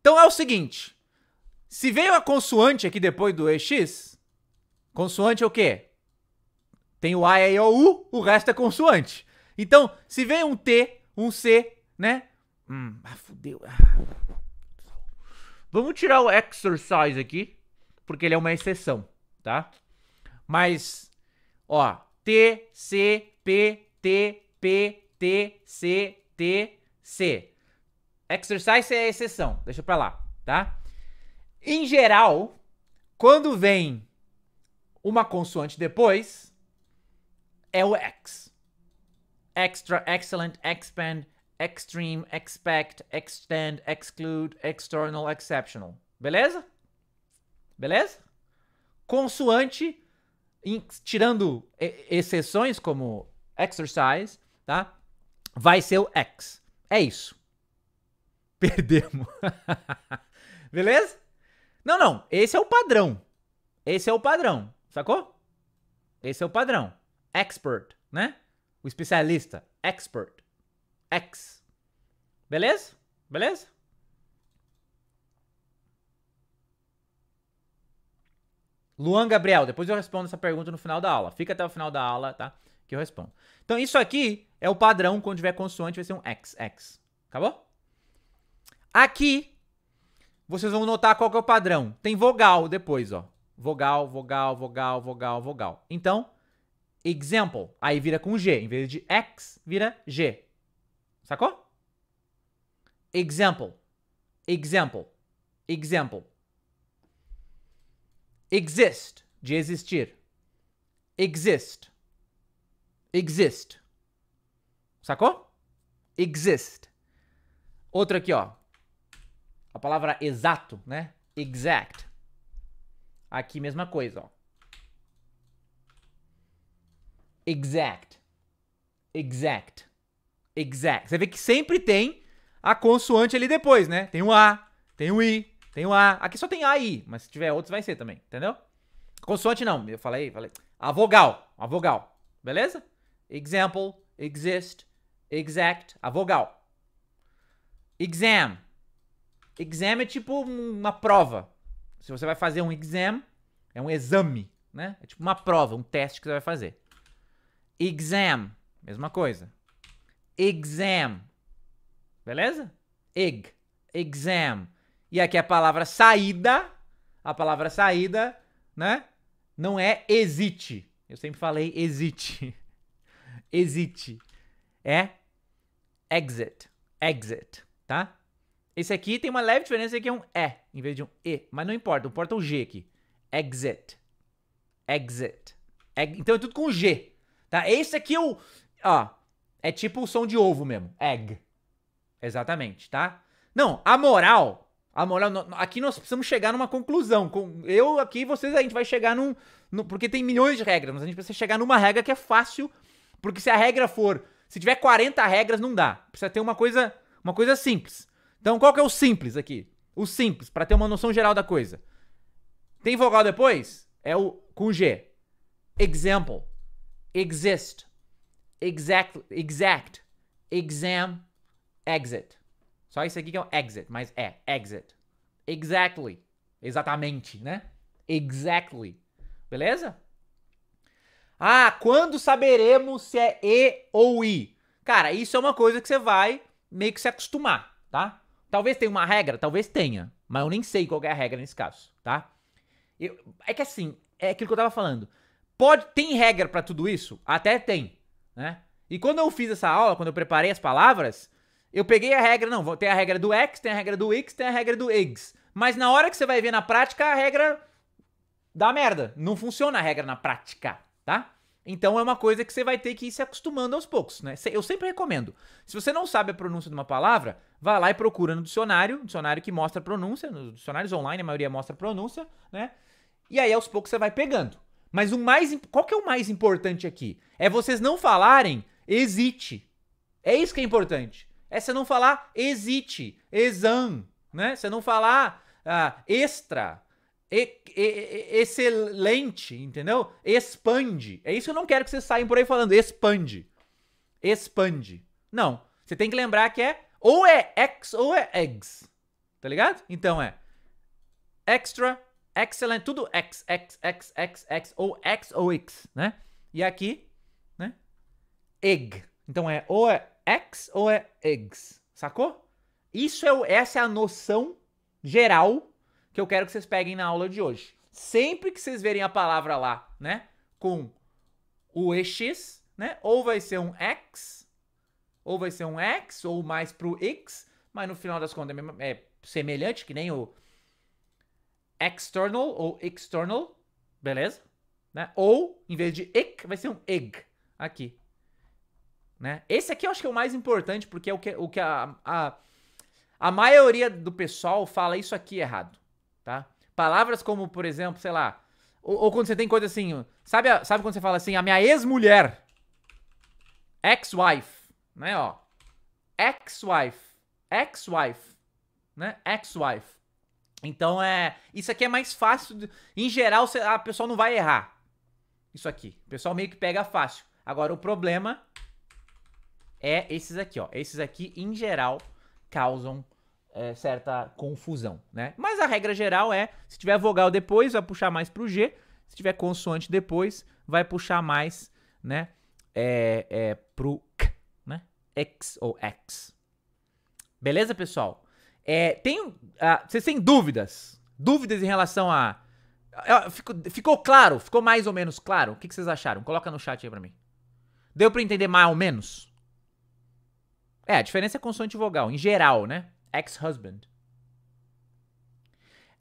Então é o seguinte. Se veio a consoante aqui depois do EX, consoante é o quê? Tem o A, E, O, U, o resto é consoante. Então, se vem um T, um C, né? Hum, ah, fudeu. Ah. Vamos tirar o exercise aqui, porque ele é uma exceção, tá? Mas Ó, T, C, P, T, P, T, C, T, C. Exercise é a exceção, deixa pra lá, tá? Em geral, quando vem uma consoante depois, é o X. Extra, excellent, expand, extreme, expect, extend, exclude, external, exceptional. Beleza? Beleza? Consoante tirando é, exceções como exercise, tá? Vai ser o X. É isso. [LAUGHS] Perdemos. [LAUGHS] Beleza? Não, não. Esse é o padrão. Esse é o padrão. Sacou? Esse é o padrão. Expert, né? O especialista. Expert. X. Beleza? Beleza? Luan Gabriel, depois eu respondo essa pergunta no final da aula. Fica até o final da aula, tá? Que eu respondo. Então, isso aqui é o padrão. Quando tiver consoante, vai ser um X X. Acabou? Aqui, vocês vão notar qual que é o padrão. Tem vogal depois, ó. Vogal, vogal, vogal, vogal, vogal. Então, example. Aí vira com G. Em vez de X, vira G. Sacou? Example. Example. Example. Exist, de existir. Exist. Exist. Sacou? Exist. Outra aqui, ó. A palavra exato, né? Exact. Aqui, mesma coisa, ó. Exact. Exact. Exact. Você vê que sempre tem a consoante ali depois, né? Tem um A, tem um I, tem um A. Aqui só tem A e I, mas se tiver outros vai ser também, entendeu? Consoante não, eu falei, falei. A vogal, a vogal, beleza? Example, exist, exact, a vogal. Exam. Exam é tipo uma prova. Se você vai fazer um exam, é um exame, né? É tipo uma prova, um teste que você vai fazer. Exam, mesma coisa. Exam. Beleza? Ig, exam. E aqui a palavra saída, a palavra saída, né? Não é exit Eu sempre falei exit [LAUGHS] exit É exit. Exit, tá? Esse aqui tem uma leve diferença que é um E em vez de um E, mas não importa, importa o G aqui. Exit. Exit. então é tudo com G, tá? Esse aqui é o. Ó, é tipo o som de ovo mesmo. Egg. Exatamente, tá? Não, a moral moral aqui nós precisamos chegar numa conclusão. Eu aqui vocês, a gente vai chegar num. porque tem milhões de regras, mas a gente precisa chegar numa regra que é fácil. Porque se a regra for. Se tiver 40 regras, não dá. Precisa ter uma coisa, uma coisa simples. Então, qual que é o simples aqui? O simples, para ter uma noção geral da coisa. Tem vogal depois? É o com G. Example. Exist. Exact. Exact. Exam. Exit. Só isso aqui que é um exit, mas é, exit. Exactly. Exatamente, né? Exactly. Beleza? Ah, quando saberemos se é E ou I? Cara, isso é uma coisa que você vai meio que se acostumar, tá? Talvez tenha uma regra, talvez tenha, mas eu nem sei qual é a regra nesse caso, tá? Eu, é que assim, é aquilo que eu tava falando. Pode tem regra para tudo isso? Até tem, né? E quando eu fiz essa aula, quando eu preparei as palavras, eu peguei a regra, não, tem a regra do X, tem a regra do X, tem a regra do eggs. Mas na hora que você vai ver na prática, a regra dá merda. Não funciona a regra na prática, tá? Então é uma coisa que você vai ter que ir se acostumando aos poucos, né? Eu sempre recomendo. Se você não sabe a pronúncia de uma palavra, vá lá e procura no dicionário, dicionário que mostra a pronúncia, nos dicionários online a maioria mostra a pronúncia, né? E aí aos poucos você vai pegando. Mas o mais, qual que é o mais importante aqui? É vocês não falarem hesite. É isso que é importante. É você não falar exite, exam, né? Você não falar ah, extra, e, e, excelente, entendeu? Expande. É isso que eu não quero que vocês saiam por aí falando. Expande. Expande. Não. Você tem que lembrar que é ou é ex ou é eggs. Tá ligado? Então é extra, excellent, tudo x, x, x, x, x, ou x ou x, né? E aqui, né? Egg. Então é ou é X ou é eggs? Sacou? Isso é, essa é a noção geral que eu quero que vocês peguem na aula de hoje. Sempre que vocês verem a palavra lá, né, com o EX, né, ou vai ser um X, ou vai ser um X, ou mais pro X, mas no final das contas é, é semelhante, que nem o external ou external, beleza? Né? Ou, em vez de ik, vai ser um ig aqui, né? Esse aqui eu acho que é o mais importante, porque é o que, o que a, a, a maioria do pessoal fala isso aqui é errado, tá? Palavras como, por exemplo, sei lá, ou, ou quando você tem coisa assim, sabe, sabe quando você fala assim, a minha ex-mulher, ex-wife, né, ó, ex-wife, ex-wife, né, ex-wife. Então é, isso aqui é mais fácil, de, em geral, a pessoa não vai errar isso aqui. O pessoal meio que pega fácil. Agora o problema é esses aqui, ó. Esses aqui, em geral, causam é, certa confusão, né? Mas a regra geral é, se tiver vogal depois, vai puxar mais pro G. Se tiver consoante depois, vai puxar mais, né? É, é, pro K, né? X ou X. Beleza, pessoal? É, tem, vocês têm dúvidas? Dúvidas em relação a... ficou, ficou, claro? Ficou mais ou menos claro? O que, que vocês acharam? Coloca no chat aí pra mim. Deu pra entender mais ou menos? É, a diferença é consoante vogal, em geral, né? Ex-husband.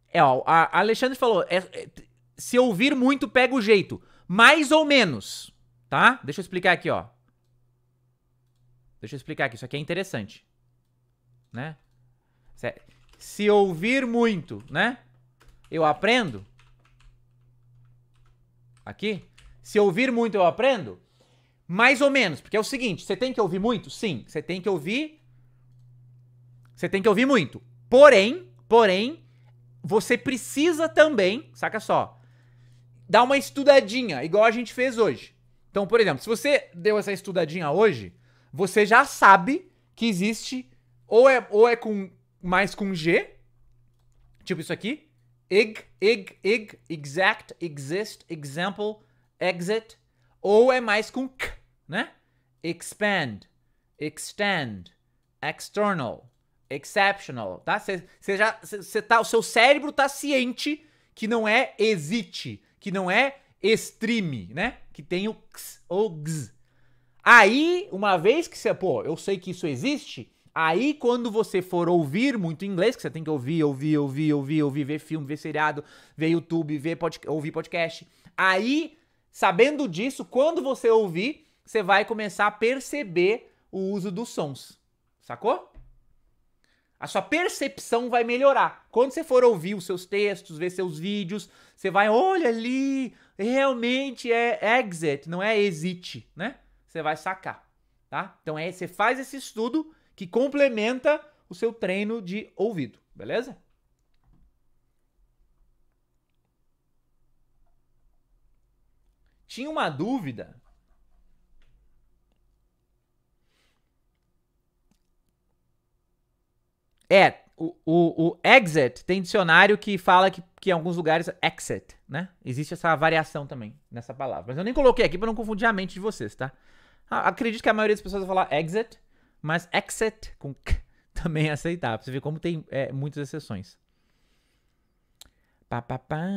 É, ó, a Alexandre falou, é, é, se ouvir muito, pega o jeito. Mais ou menos, tá? Deixa eu explicar aqui, ó. Deixa eu explicar aqui, isso aqui é interessante. Né? Se ouvir muito, né? Eu aprendo. Aqui. Se ouvir muito, eu aprendo. Mais ou menos, porque é o seguinte, você tem que ouvir muito? Sim, você tem que ouvir. Você tem que ouvir muito. Porém, porém, você precisa também, saca só, dar uma estudadinha, igual a gente fez hoje. Então, por exemplo, se você deu essa estudadinha hoje, você já sabe que existe ou é ou é com mais com g, tipo isso aqui, ig, ig, ig, exact, exist, example, exit, ou é mais com k, né? Expand, extend, external, exceptional, tá? Você já, você tá, o seu cérebro tá ciente que não é exit, que não é extreme, né? Que tem o x ou gz. Aí, uma vez que você, pô, eu sei que isso existe, aí quando você for ouvir muito inglês, que você tem que ouvir, ouvir, ouvir, ouvir, ouvir, ver filme, ver seriado, ver YouTube, ver pod, ouvir podcast, aí Sabendo disso, quando você ouvir, você vai começar a perceber o uso dos sons. Sacou? A sua percepção vai melhorar. Quando você for ouvir os seus textos, ver seus vídeos, você vai, olha ali, realmente é exit, não é exit, né? Você vai sacar, tá? Então é, você faz esse estudo que complementa o seu treino de ouvido, beleza? tinha uma dúvida. É, o, o, o, exit tem dicionário que fala que, que em alguns lugares é exit, né? Existe essa variação também nessa palavra. Mas eu nem coloquei aqui para não confundir a mente de vocês, tá? Acredito que a maioria das pessoas vai falar exit, mas exit com k [LAUGHS] também é aceitável. Você vê como tem é, muitas exceções. Pá, pá, pá.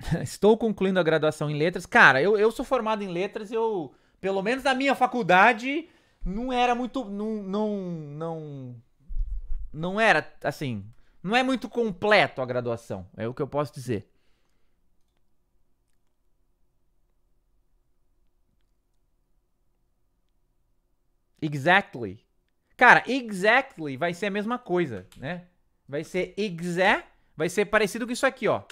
[LAUGHS] Estou concluindo a graduação em letras. Cara, eu, eu sou formado em letras e eu, pelo menos na minha faculdade, não era muito. Não. Não. Não, não era assim. Não é muito completo a graduação. É o que eu posso dizer. Exactly. Cara, exactly vai ser a mesma coisa, né? Vai ser exé, vai ser parecido com isso aqui, ó.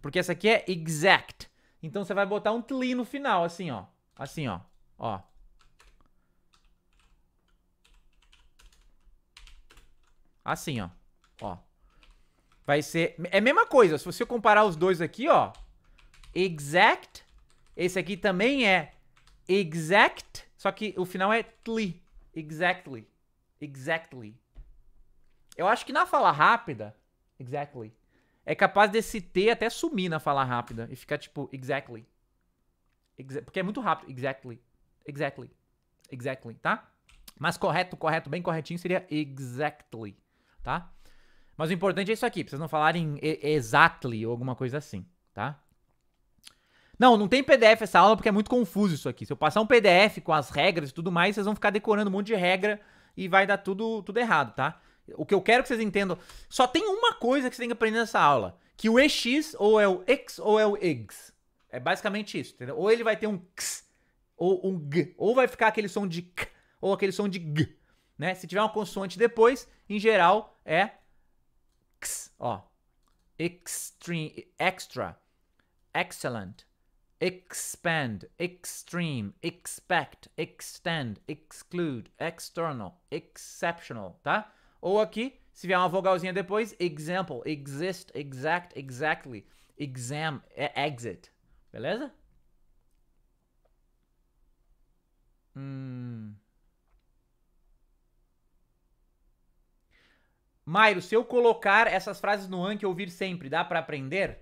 Porque essa aqui é exact. Então você vai botar um tli no final, assim, ó. Assim, ó. Ó. Assim, ó. Ó. Vai ser... É a mesma coisa. Se você comparar os dois aqui, ó. Exact. Esse aqui também é exact. Só que o final é tli. Exactly. Exactly. Eu acho que na fala rápida... Exactly é capaz desse T até sumir na fala rápida e ficar tipo, exactly. Exa porque é muito rápido. Exactly. Exactly. Exactly, tá? Mas correto, correto, bem corretinho seria exactly, tá? Mas o importante é isso aqui, pra vocês não falarem exactly ou alguma coisa assim, tá? Não, não tem PDF essa aula porque é muito confuso isso aqui. Se eu passar um PDF com as regras e tudo mais, vocês vão ficar decorando um monte de regra e vai dar tudo, tudo errado, tá? O que eu quero que vocês entendam, só tem uma coisa que você tem que aprender nessa aula, que o EX ou é o X ou é o EGS. É basicamente isso, entendeu? Ou ele vai ter um X ou um G, ou vai ficar aquele som de K ou aquele som de G, né? Se tiver uma consoante depois, em geral é X, ó. Extreme, extra, excellent, expand, extreme, expect, extend, exclude, external, exceptional, tá? Ou aqui, se vier uma vogalzinha depois, example, exist, exact, exactly, exam, exit. Beleza? Hum. Mairo, se eu colocar essas frases no Anki ouvir sempre, dá para aprender?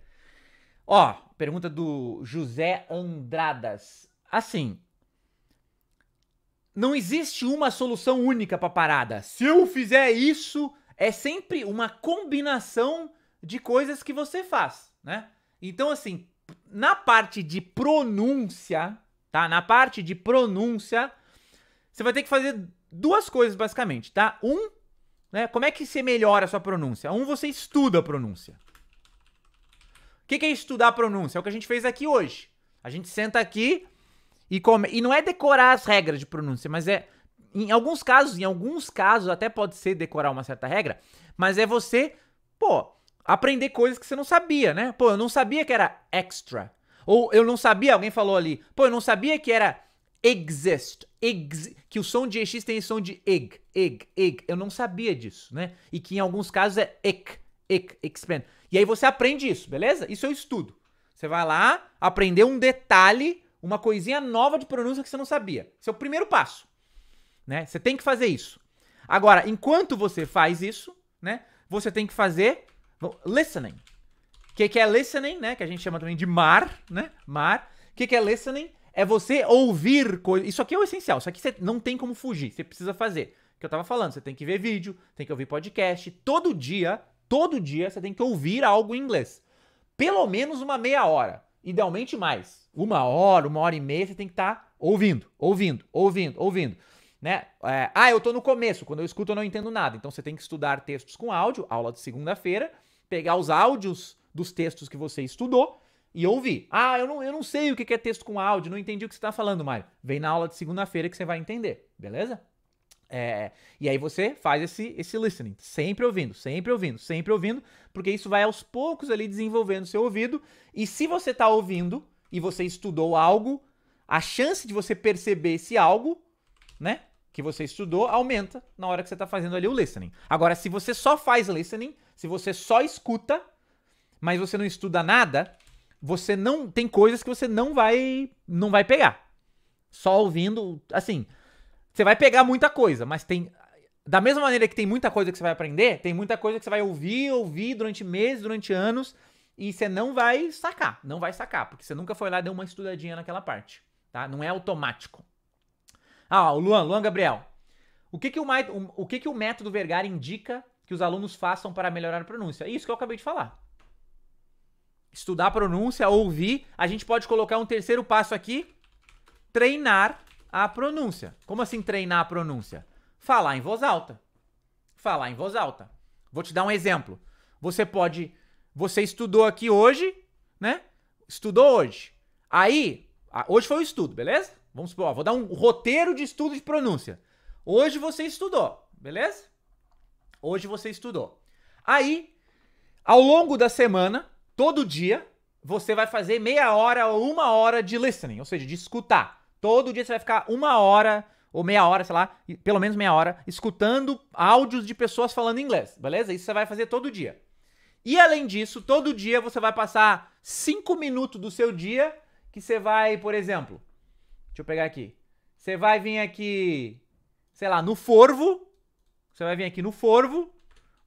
Ó, pergunta do José Andradas. Assim, não existe uma solução única pra parada. Se eu fizer isso, é sempre uma combinação de coisas que você faz, né? Então, assim, na parte de pronúncia, tá? Na parte de pronúncia, você vai ter que fazer duas coisas, basicamente, tá? Um, né? Como é que você melhora a sua pronúncia? Um, você estuda a pronúncia. O que, que é estudar a pronúncia? É o que a gente fez aqui hoje. A gente senta aqui e, e não é decorar as regras de pronúncia, mas é. Em alguns casos, em alguns casos, até pode ser decorar uma certa regra, mas é você, pô, aprender coisas que você não sabia, né? Pô, eu não sabia que era extra. Ou eu não sabia, alguém falou ali, pô, eu não sabia que era exist, ex, que o som de EX tem som de eg, eg, eg. Eu não sabia disso, né? E que em alguns casos é ek, ek, expand. E aí você aprende isso, beleza? Isso eu é estudo. Você vai lá, aprender um detalhe uma coisinha nova de pronúncia que você não sabia. Esse é o primeiro passo, né? Você tem que fazer isso. Agora, enquanto você faz isso, né? Você tem que fazer listening. O que, que é listening, né? Que a gente chama também de mar, né? Mar. O que, que é listening? É você ouvir coisas. Isso aqui é o essencial. Isso aqui você não tem como fugir. Você precisa fazer. O Que eu tava falando. Você tem que ver vídeo, tem que ouvir podcast. Todo dia, todo dia, você tem que ouvir algo em inglês. Pelo menos uma meia hora idealmente mais. Uma hora, uma hora e meia, você tem que estar tá ouvindo, ouvindo, ouvindo, ouvindo. Né? É, ah, eu tô no começo, quando eu escuto eu não entendo nada. Então você tem que estudar textos com áudio, aula de segunda-feira, pegar os áudios dos textos que você estudou e ouvir. Ah, eu não, eu não sei o que é texto com áudio, não entendi o que você está falando, Mário. Vem na aula de segunda-feira que você vai entender, beleza? É, e aí você faz esse, esse listening, sempre ouvindo, sempre ouvindo, sempre ouvindo, porque isso vai aos poucos ali desenvolvendo seu ouvido. E se você está ouvindo e você estudou algo, a chance de você perceber esse algo, né, que você estudou, aumenta na hora que você está fazendo ali o listening. Agora, se você só faz listening, se você só escuta, mas você não estuda nada, você não tem coisas que você não vai não vai pegar. Só ouvindo, assim, você vai pegar muita coisa, mas tem. Da mesma maneira que tem muita coisa que você vai aprender, tem muita coisa que você vai ouvir, ouvir durante meses, durante anos, e você não vai sacar. Não vai sacar, porque você nunca foi lá e deu uma estudadinha naquela parte. Tá? Não é automático. Ah, o Luan, Luan Gabriel. O que que o, o, que que o método Vergara indica que os alunos façam para melhorar a pronúncia? É isso que eu acabei de falar. Estudar a pronúncia, ouvir. A gente pode colocar um terceiro passo aqui: treinar a pronúncia. Como assim treinar a pronúncia? Falar em voz alta. Falar em voz alta. Vou te dar um exemplo. Você pode. Você estudou aqui hoje, né? Estudou hoje. Aí, hoje foi o estudo, beleza? Vamos supor, ó, vou dar um roteiro de estudo de pronúncia. Hoje você estudou, beleza? Hoje você estudou. Aí, ao longo da semana, todo dia, você vai fazer meia hora ou uma hora de listening, ou seja, de escutar. Todo dia você vai ficar uma hora ou meia hora, sei lá, pelo menos meia hora, escutando áudios de pessoas falando inglês, beleza? Isso você vai fazer todo dia. E além disso, todo dia você vai passar cinco minutos do seu dia que você vai, por exemplo, deixa eu pegar aqui. Você vai vir aqui, sei lá, no Forvo. Você vai vir aqui no Forvo,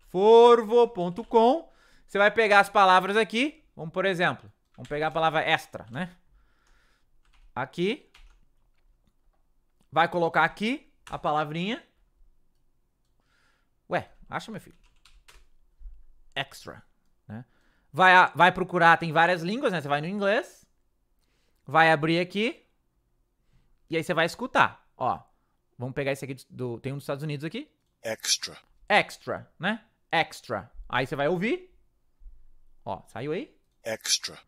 forvo.com. Você vai pegar as palavras aqui. Vamos, por exemplo, vamos pegar a palavra extra, né? Aqui, Vai colocar aqui a palavrinha. Ué, acha, meu filho. Extra. Né? Vai, vai procurar, tem várias línguas, né? Você vai no inglês. Vai abrir aqui. E aí você vai escutar. Ó, vamos pegar esse aqui do. Tem um dos Estados Unidos aqui. Extra. Extra, né? Extra. Aí você vai ouvir. Ó, saiu aí? Extra.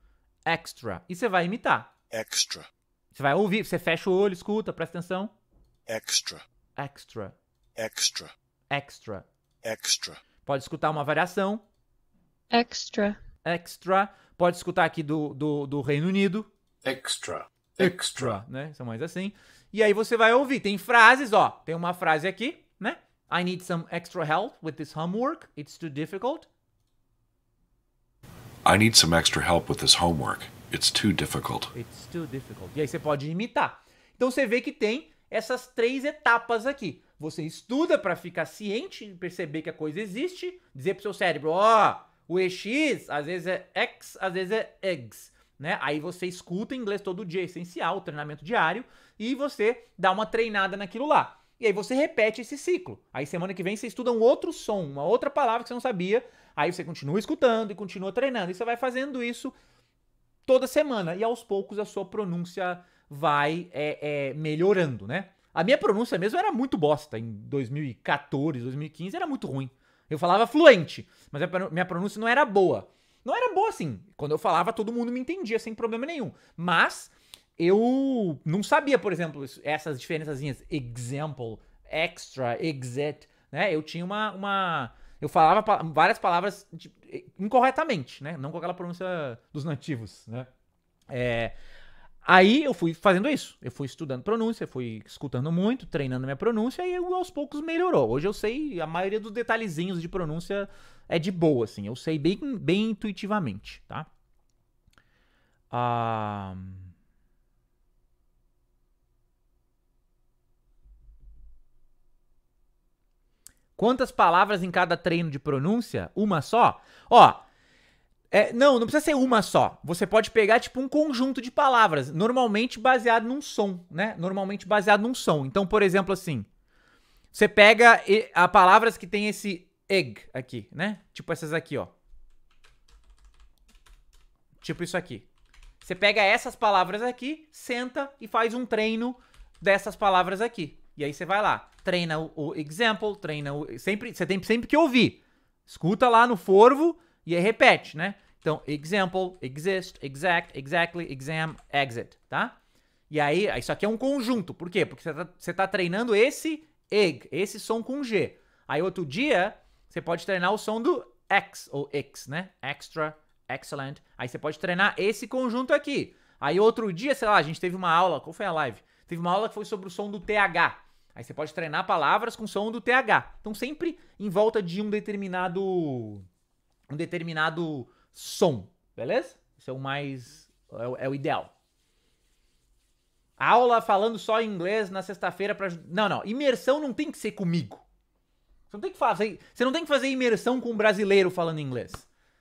Extra. E você vai imitar. Extra. Você vai ouvir, você fecha o olho, escuta, presta atenção. Extra. Extra. Extra. Extra. Extra. Pode escutar uma variação. Extra. Extra. Pode escutar aqui do, do, do Reino Unido. Extra. Extra. Né? São mais assim. E aí você vai ouvir. Tem frases, ó. Tem uma frase aqui, né? I need some extra help with this homework. It's too difficult. I need some extra help with this homework. It's too difficult. It's too difficult. E aí você pode imitar. Então você vê que tem essas três etapas aqui. Você estuda para ficar ciente, perceber que a coisa existe, dizer pro seu cérebro, ó, oh, o EX às vezes é X, às vezes é eggs, né? Aí você escuta inglês todo dia, é essencial, treinamento diário, e você dá uma treinada naquilo lá. E aí você repete esse ciclo. Aí semana que vem você estuda um outro som, uma outra palavra que você não sabia, aí você continua escutando e continua treinando. E você vai fazendo isso toda semana. E aos poucos a sua pronúncia vai é, é, melhorando, né? A minha pronúncia mesmo era muito bosta. Em 2014, 2015 era muito ruim. Eu falava fluente, mas a minha pronúncia não era boa. Não era boa assim. Quando eu falava, todo mundo me entendia sem problema nenhum. Mas eu não sabia, por exemplo, essas diferençazinhas. Example, extra, exit, né? Eu tinha uma, uma eu falava pa várias palavras de, incorretamente, né? Não com aquela pronúncia dos nativos, né? É, aí eu fui fazendo isso. Eu fui estudando pronúncia, fui escutando muito, treinando minha pronúncia e eu, aos poucos melhorou. Hoje eu sei, a maioria dos detalhezinhos de pronúncia é de boa, assim. Eu sei bem, bem intuitivamente, tá? Ah... Um... Quantas palavras em cada treino de pronúncia? Uma só? Ó, é, não, não precisa ser uma só. Você pode pegar, tipo, um conjunto de palavras, normalmente baseado num som, né? Normalmente baseado num som. Então, por exemplo, assim, você pega a palavras que tem esse egg aqui, né? Tipo essas aqui, ó. Tipo isso aqui. Você pega essas palavras aqui, senta e faz um treino dessas palavras aqui. E aí você vai lá, treina o, o example, treina o. Sempre, você tem sempre que ouvir. Escuta lá no forvo e aí repete, né? Então, example, exist, exact, exactly, exam, exit, tá? E aí, isso aqui é um conjunto. Por quê? Porque você tá, você tá treinando esse egg, esse som com G. Aí outro dia, você pode treinar o som do X ou X, né? Extra, excellent. Aí você pode treinar esse conjunto aqui. Aí outro dia, sei lá, a gente teve uma aula, qual foi a live? Teve uma aula que foi sobre o som do TH. Aí você pode treinar palavras com som do TH. Então sempre em volta de um determinado um determinado som, beleza? Isso é o mais é o, é o ideal. A aula falando só em inglês na sexta-feira para Não, não, imersão não tem que ser comigo. Você não tem que fazer, você não tem que fazer imersão com um brasileiro falando inglês.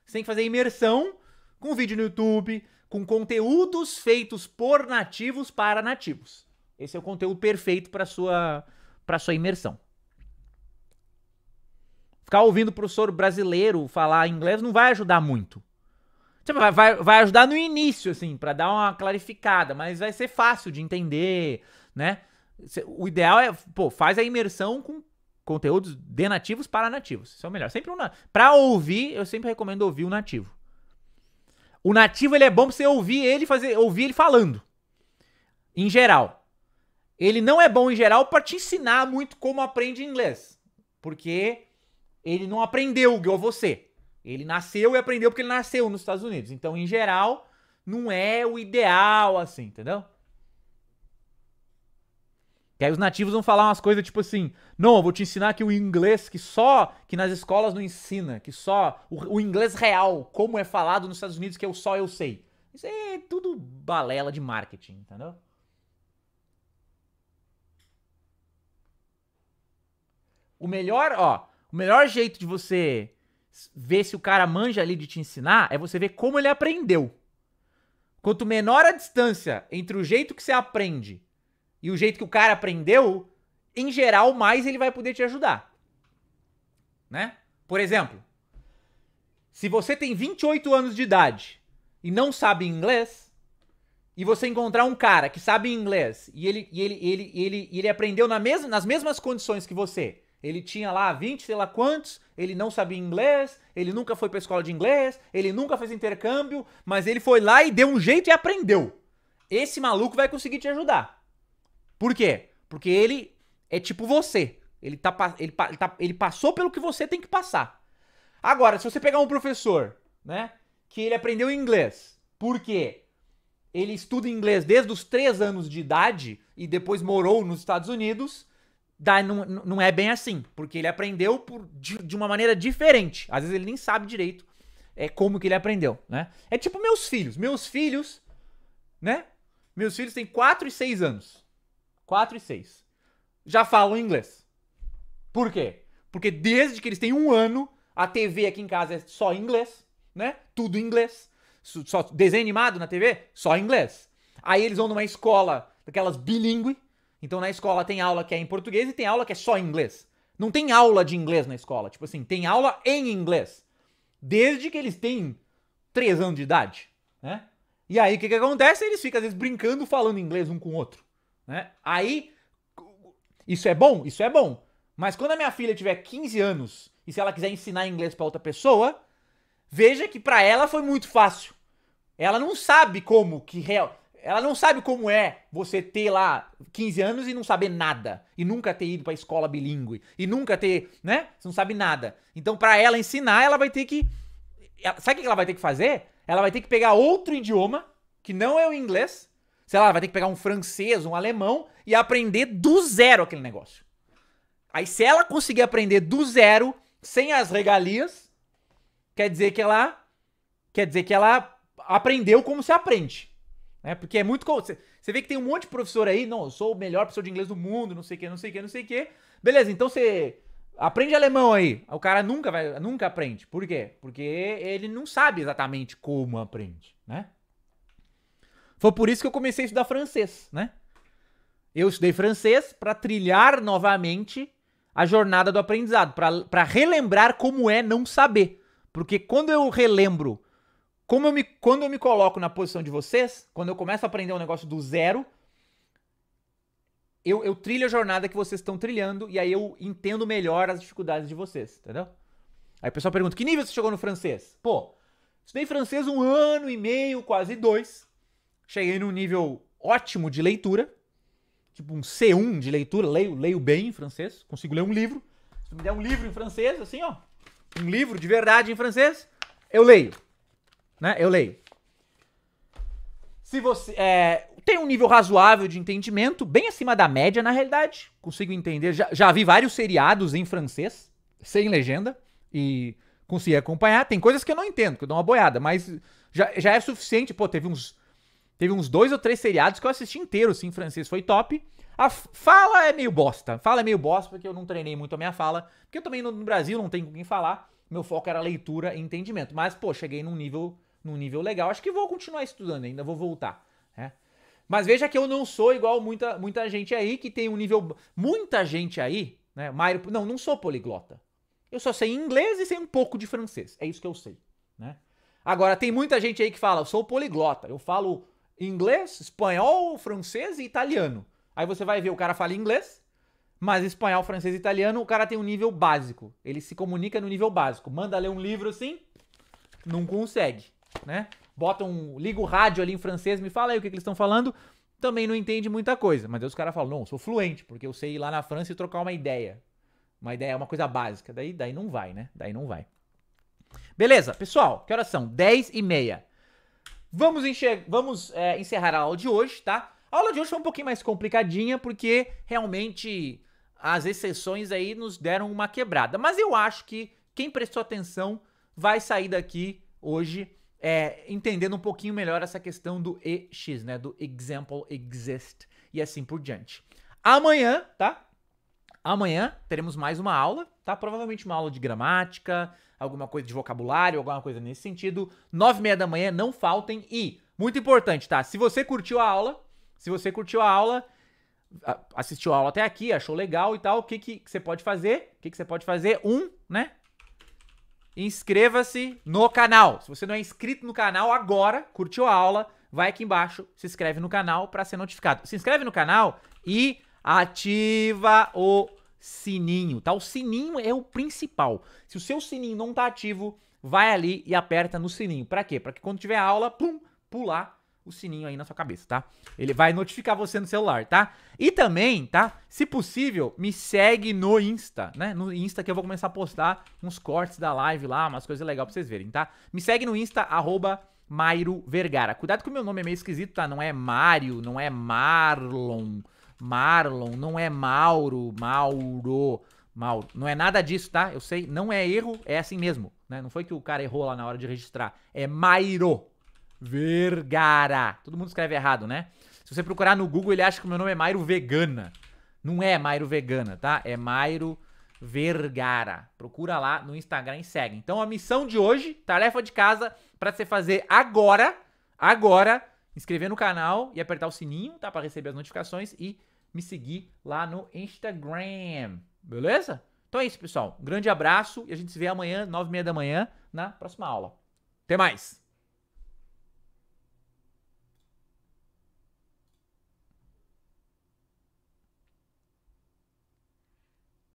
Você tem que fazer imersão com vídeo no YouTube, com conteúdos feitos por nativos para nativos. Esse é o conteúdo perfeito para sua para sua imersão. Ficar ouvindo o professor brasileiro falar inglês não vai ajudar muito. Tipo, vai, vai, vai ajudar no início, assim, para dar uma clarificada, mas vai ser fácil de entender, né? O ideal é, pô, faz a imersão com conteúdos de nativos para nativos. Isso é o melhor. Sempre um ouvir, eu sempre recomendo ouvir o um nativo. O nativo, ele é bom pra você ouvir ele fazer, ouvir ele falando. Em geral. Ele não é bom em geral para te ensinar muito como aprende inglês. Porque ele não aprendeu igual você. Ele nasceu e aprendeu porque ele nasceu nos Estados Unidos. Então, em geral, não é o ideal assim, entendeu? Que aí os nativos vão falar umas coisas tipo assim: não, eu vou te ensinar aqui o inglês que só que nas escolas não ensina, que só o, o inglês real, como é falado nos Estados Unidos, que eu é só eu sei. Isso é tudo balela de marketing, entendeu? O melhor, ó, o melhor jeito de você ver se o cara manja ali de te ensinar é você ver como ele aprendeu. Quanto menor a distância entre o jeito que você aprende e o jeito que o cara aprendeu, em geral, mais ele vai poder te ajudar. Né? Por exemplo, se você tem 28 anos de idade e não sabe inglês, e você encontrar um cara que sabe inglês e ele, e ele, ele, ele, ele aprendeu na mesma, nas mesmas condições que você, ele tinha lá 20, sei lá quantos, ele não sabia inglês, ele nunca foi para escola de inglês, ele nunca fez intercâmbio, mas ele foi lá e deu um jeito e aprendeu. Esse maluco vai conseguir te ajudar. Por quê? Porque ele é tipo você. Ele, tá, ele, tá, ele passou pelo que você tem que passar. Agora, se você pegar um professor, né, que ele aprendeu inglês, por quê? Ele estuda inglês desde os 3 anos de idade e depois morou nos Estados Unidos Daí não, não é bem assim, porque ele aprendeu por, de, de uma maneira diferente. Às vezes ele nem sabe direito é, como que ele aprendeu, né? É tipo meus filhos. Meus filhos, né? Meus filhos têm 4 e 6 anos. 4 e 6. Já falam inglês. Por quê? Porque desde que eles têm um ano, a TV aqui em casa é só inglês, né? Tudo inglês. Só desenho animado na TV, só inglês. Aí eles vão numa escola daquelas bilíngue, então na escola tem aula que é em português e tem aula que é só em inglês. Não tem aula de inglês na escola. Tipo assim, tem aula em inglês. Desde que eles têm 3 anos de idade, né? E aí o que, que acontece? Eles ficam às vezes brincando, falando inglês um com o outro, né? Aí isso é bom, isso é bom. Mas quando a minha filha tiver 15 anos e se ela quiser ensinar inglês para outra pessoa, veja que para ela foi muito fácil. Ela não sabe como que real ela não sabe como é você ter lá 15 anos e não saber nada. E nunca ter ido pra escola bilíngue. E nunca ter, né? Você não sabe nada. Então, para ela ensinar, ela vai ter que. sabe o que ela vai ter que fazer? Ela vai ter que pegar outro idioma, que não é o inglês. Sei lá, ela vai ter que pegar um francês, um alemão e aprender do zero aquele negócio. Aí, se ela conseguir aprender do zero, sem as regalias, quer dizer que ela. Quer dizer que ela aprendeu como se aprende. Né? Porque é muito. Você vê que tem um monte de professor aí, não, eu sou o melhor professor de inglês do mundo, não sei o que, não sei o que, não sei o que. Beleza, então você aprende alemão aí. O cara nunca vai, nunca aprende. Por quê? Porque ele não sabe exatamente como aprende, né? Foi por isso que eu comecei a estudar francês, né? Eu estudei francês para trilhar novamente a jornada do aprendizado, para relembrar como é não saber. Porque quando eu relembro como eu me, quando eu me coloco na posição de vocês, quando eu começo a aprender um negócio do zero, eu, eu trilho a jornada que vocês estão trilhando e aí eu entendo melhor as dificuldades de vocês, entendeu? Aí o pessoal pergunta: que nível você chegou no francês? Pô, estudei francês um ano e meio, quase dois. Cheguei num nível ótimo de leitura, tipo um C1 de leitura, leio, leio bem em francês, consigo ler um livro. Se me der um livro em francês, assim, ó, um livro de verdade em francês, eu leio né? Eu leio. Se você é, tem um nível razoável de entendimento, bem acima da média, na realidade, consigo entender. Já, já vi vários seriados em francês, sem legenda, e consegui acompanhar. Tem coisas que eu não entendo, que eu dou uma boiada, mas já, já é suficiente. Pô, teve uns, teve uns dois ou três seriados que eu assisti inteiro, sim, em francês, foi top. A fala é meio bosta. Fala é meio bosta porque eu não treinei muito a minha fala. Porque eu também no Brasil não tenho com quem falar. Meu foco era leitura e entendimento. Mas, pô, cheguei num nível num nível legal. Acho que vou continuar estudando ainda, vou voltar, né? Mas veja que eu não sou igual muita, muita gente aí que tem um nível. Muita gente aí, né? Mairo, não, não sou poliglota. Eu só sei inglês e sei um pouco de francês. É isso que eu sei, né? Agora, tem muita gente aí que fala, eu sou poliglota. Eu falo inglês, espanhol, francês e italiano. Aí você vai ver, o cara fala inglês, mas espanhol, francês e italiano, o cara tem um nível básico. Ele se comunica no nível básico. Manda ler um livro assim, não consegue né? Bota um, liga o rádio ali em francês, me fala aí o que, que eles estão falando. Também não entende muita coisa. Mas aí os caras falam, não, eu sou fluente, porque eu sei ir lá na França e trocar uma ideia. Uma ideia é uma coisa básica. Daí, daí não vai, né? Daí não vai. Beleza, pessoal, que horas são? 10 e meia. Vamos, vamos é, encerrar a aula de hoje, tá? A aula de hoje foi um pouquinho mais complicadinha, porque realmente as exceções aí nos deram uma quebrada. Mas eu acho que quem prestou atenção vai sair daqui hoje é, entendendo um pouquinho melhor essa questão do EX, né? Do example exist e assim por diante. Amanhã, tá? Amanhã teremos mais uma aula, tá? Provavelmente uma aula de gramática, alguma coisa de vocabulário, alguma coisa nesse sentido. Nove e meia da manhã, não faltem. E, muito importante, tá? Se você curtiu a aula, se você curtiu a aula, assistiu a aula até aqui, achou legal e tal, o que, que você pode fazer? O que, que você pode fazer? Um, né? inscreva-se no canal. Se você não é inscrito no canal agora, curtiu a aula, vai aqui embaixo, se inscreve no canal para ser notificado. Se inscreve no canal e ativa o sininho, tá? O sininho é o principal. Se o seu sininho não tá ativo, vai ali e aperta no sininho. Para quê? Para que quando tiver aula, pum, pular o sininho aí na sua cabeça, tá? Ele vai notificar você no celular, tá? E também, tá? Se possível, me segue no Insta, né? No Insta que eu vou começar a postar uns cortes da live lá, umas coisas legais pra vocês verem, tá? Me segue no Insta, arroba Mairo Vergara. Cuidado que o meu nome é meio esquisito, tá? Não é Mário, não é Marlon, Marlon, não é Mauro, Mauro, Mauro. Não é nada disso, tá? Eu sei, não é erro, é assim mesmo, né? Não foi que o cara errou lá na hora de registrar. É Mairo, Vergara. Todo mundo escreve errado, né? Se você procurar no Google, ele acha que o meu nome é Mairo Vegana. Não é Mairo Vegana, tá? É Mairo Vergara. Procura lá no Instagram e segue. Então a missão de hoje, tarefa de casa para você fazer agora, agora, inscrever no canal e apertar o sininho, tá, para receber as notificações e me seguir lá no Instagram. Beleza? Então é isso, pessoal. Um grande abraço e a gente se vê amanhã, nove e meia da manhã, na próxima aula. Até mais!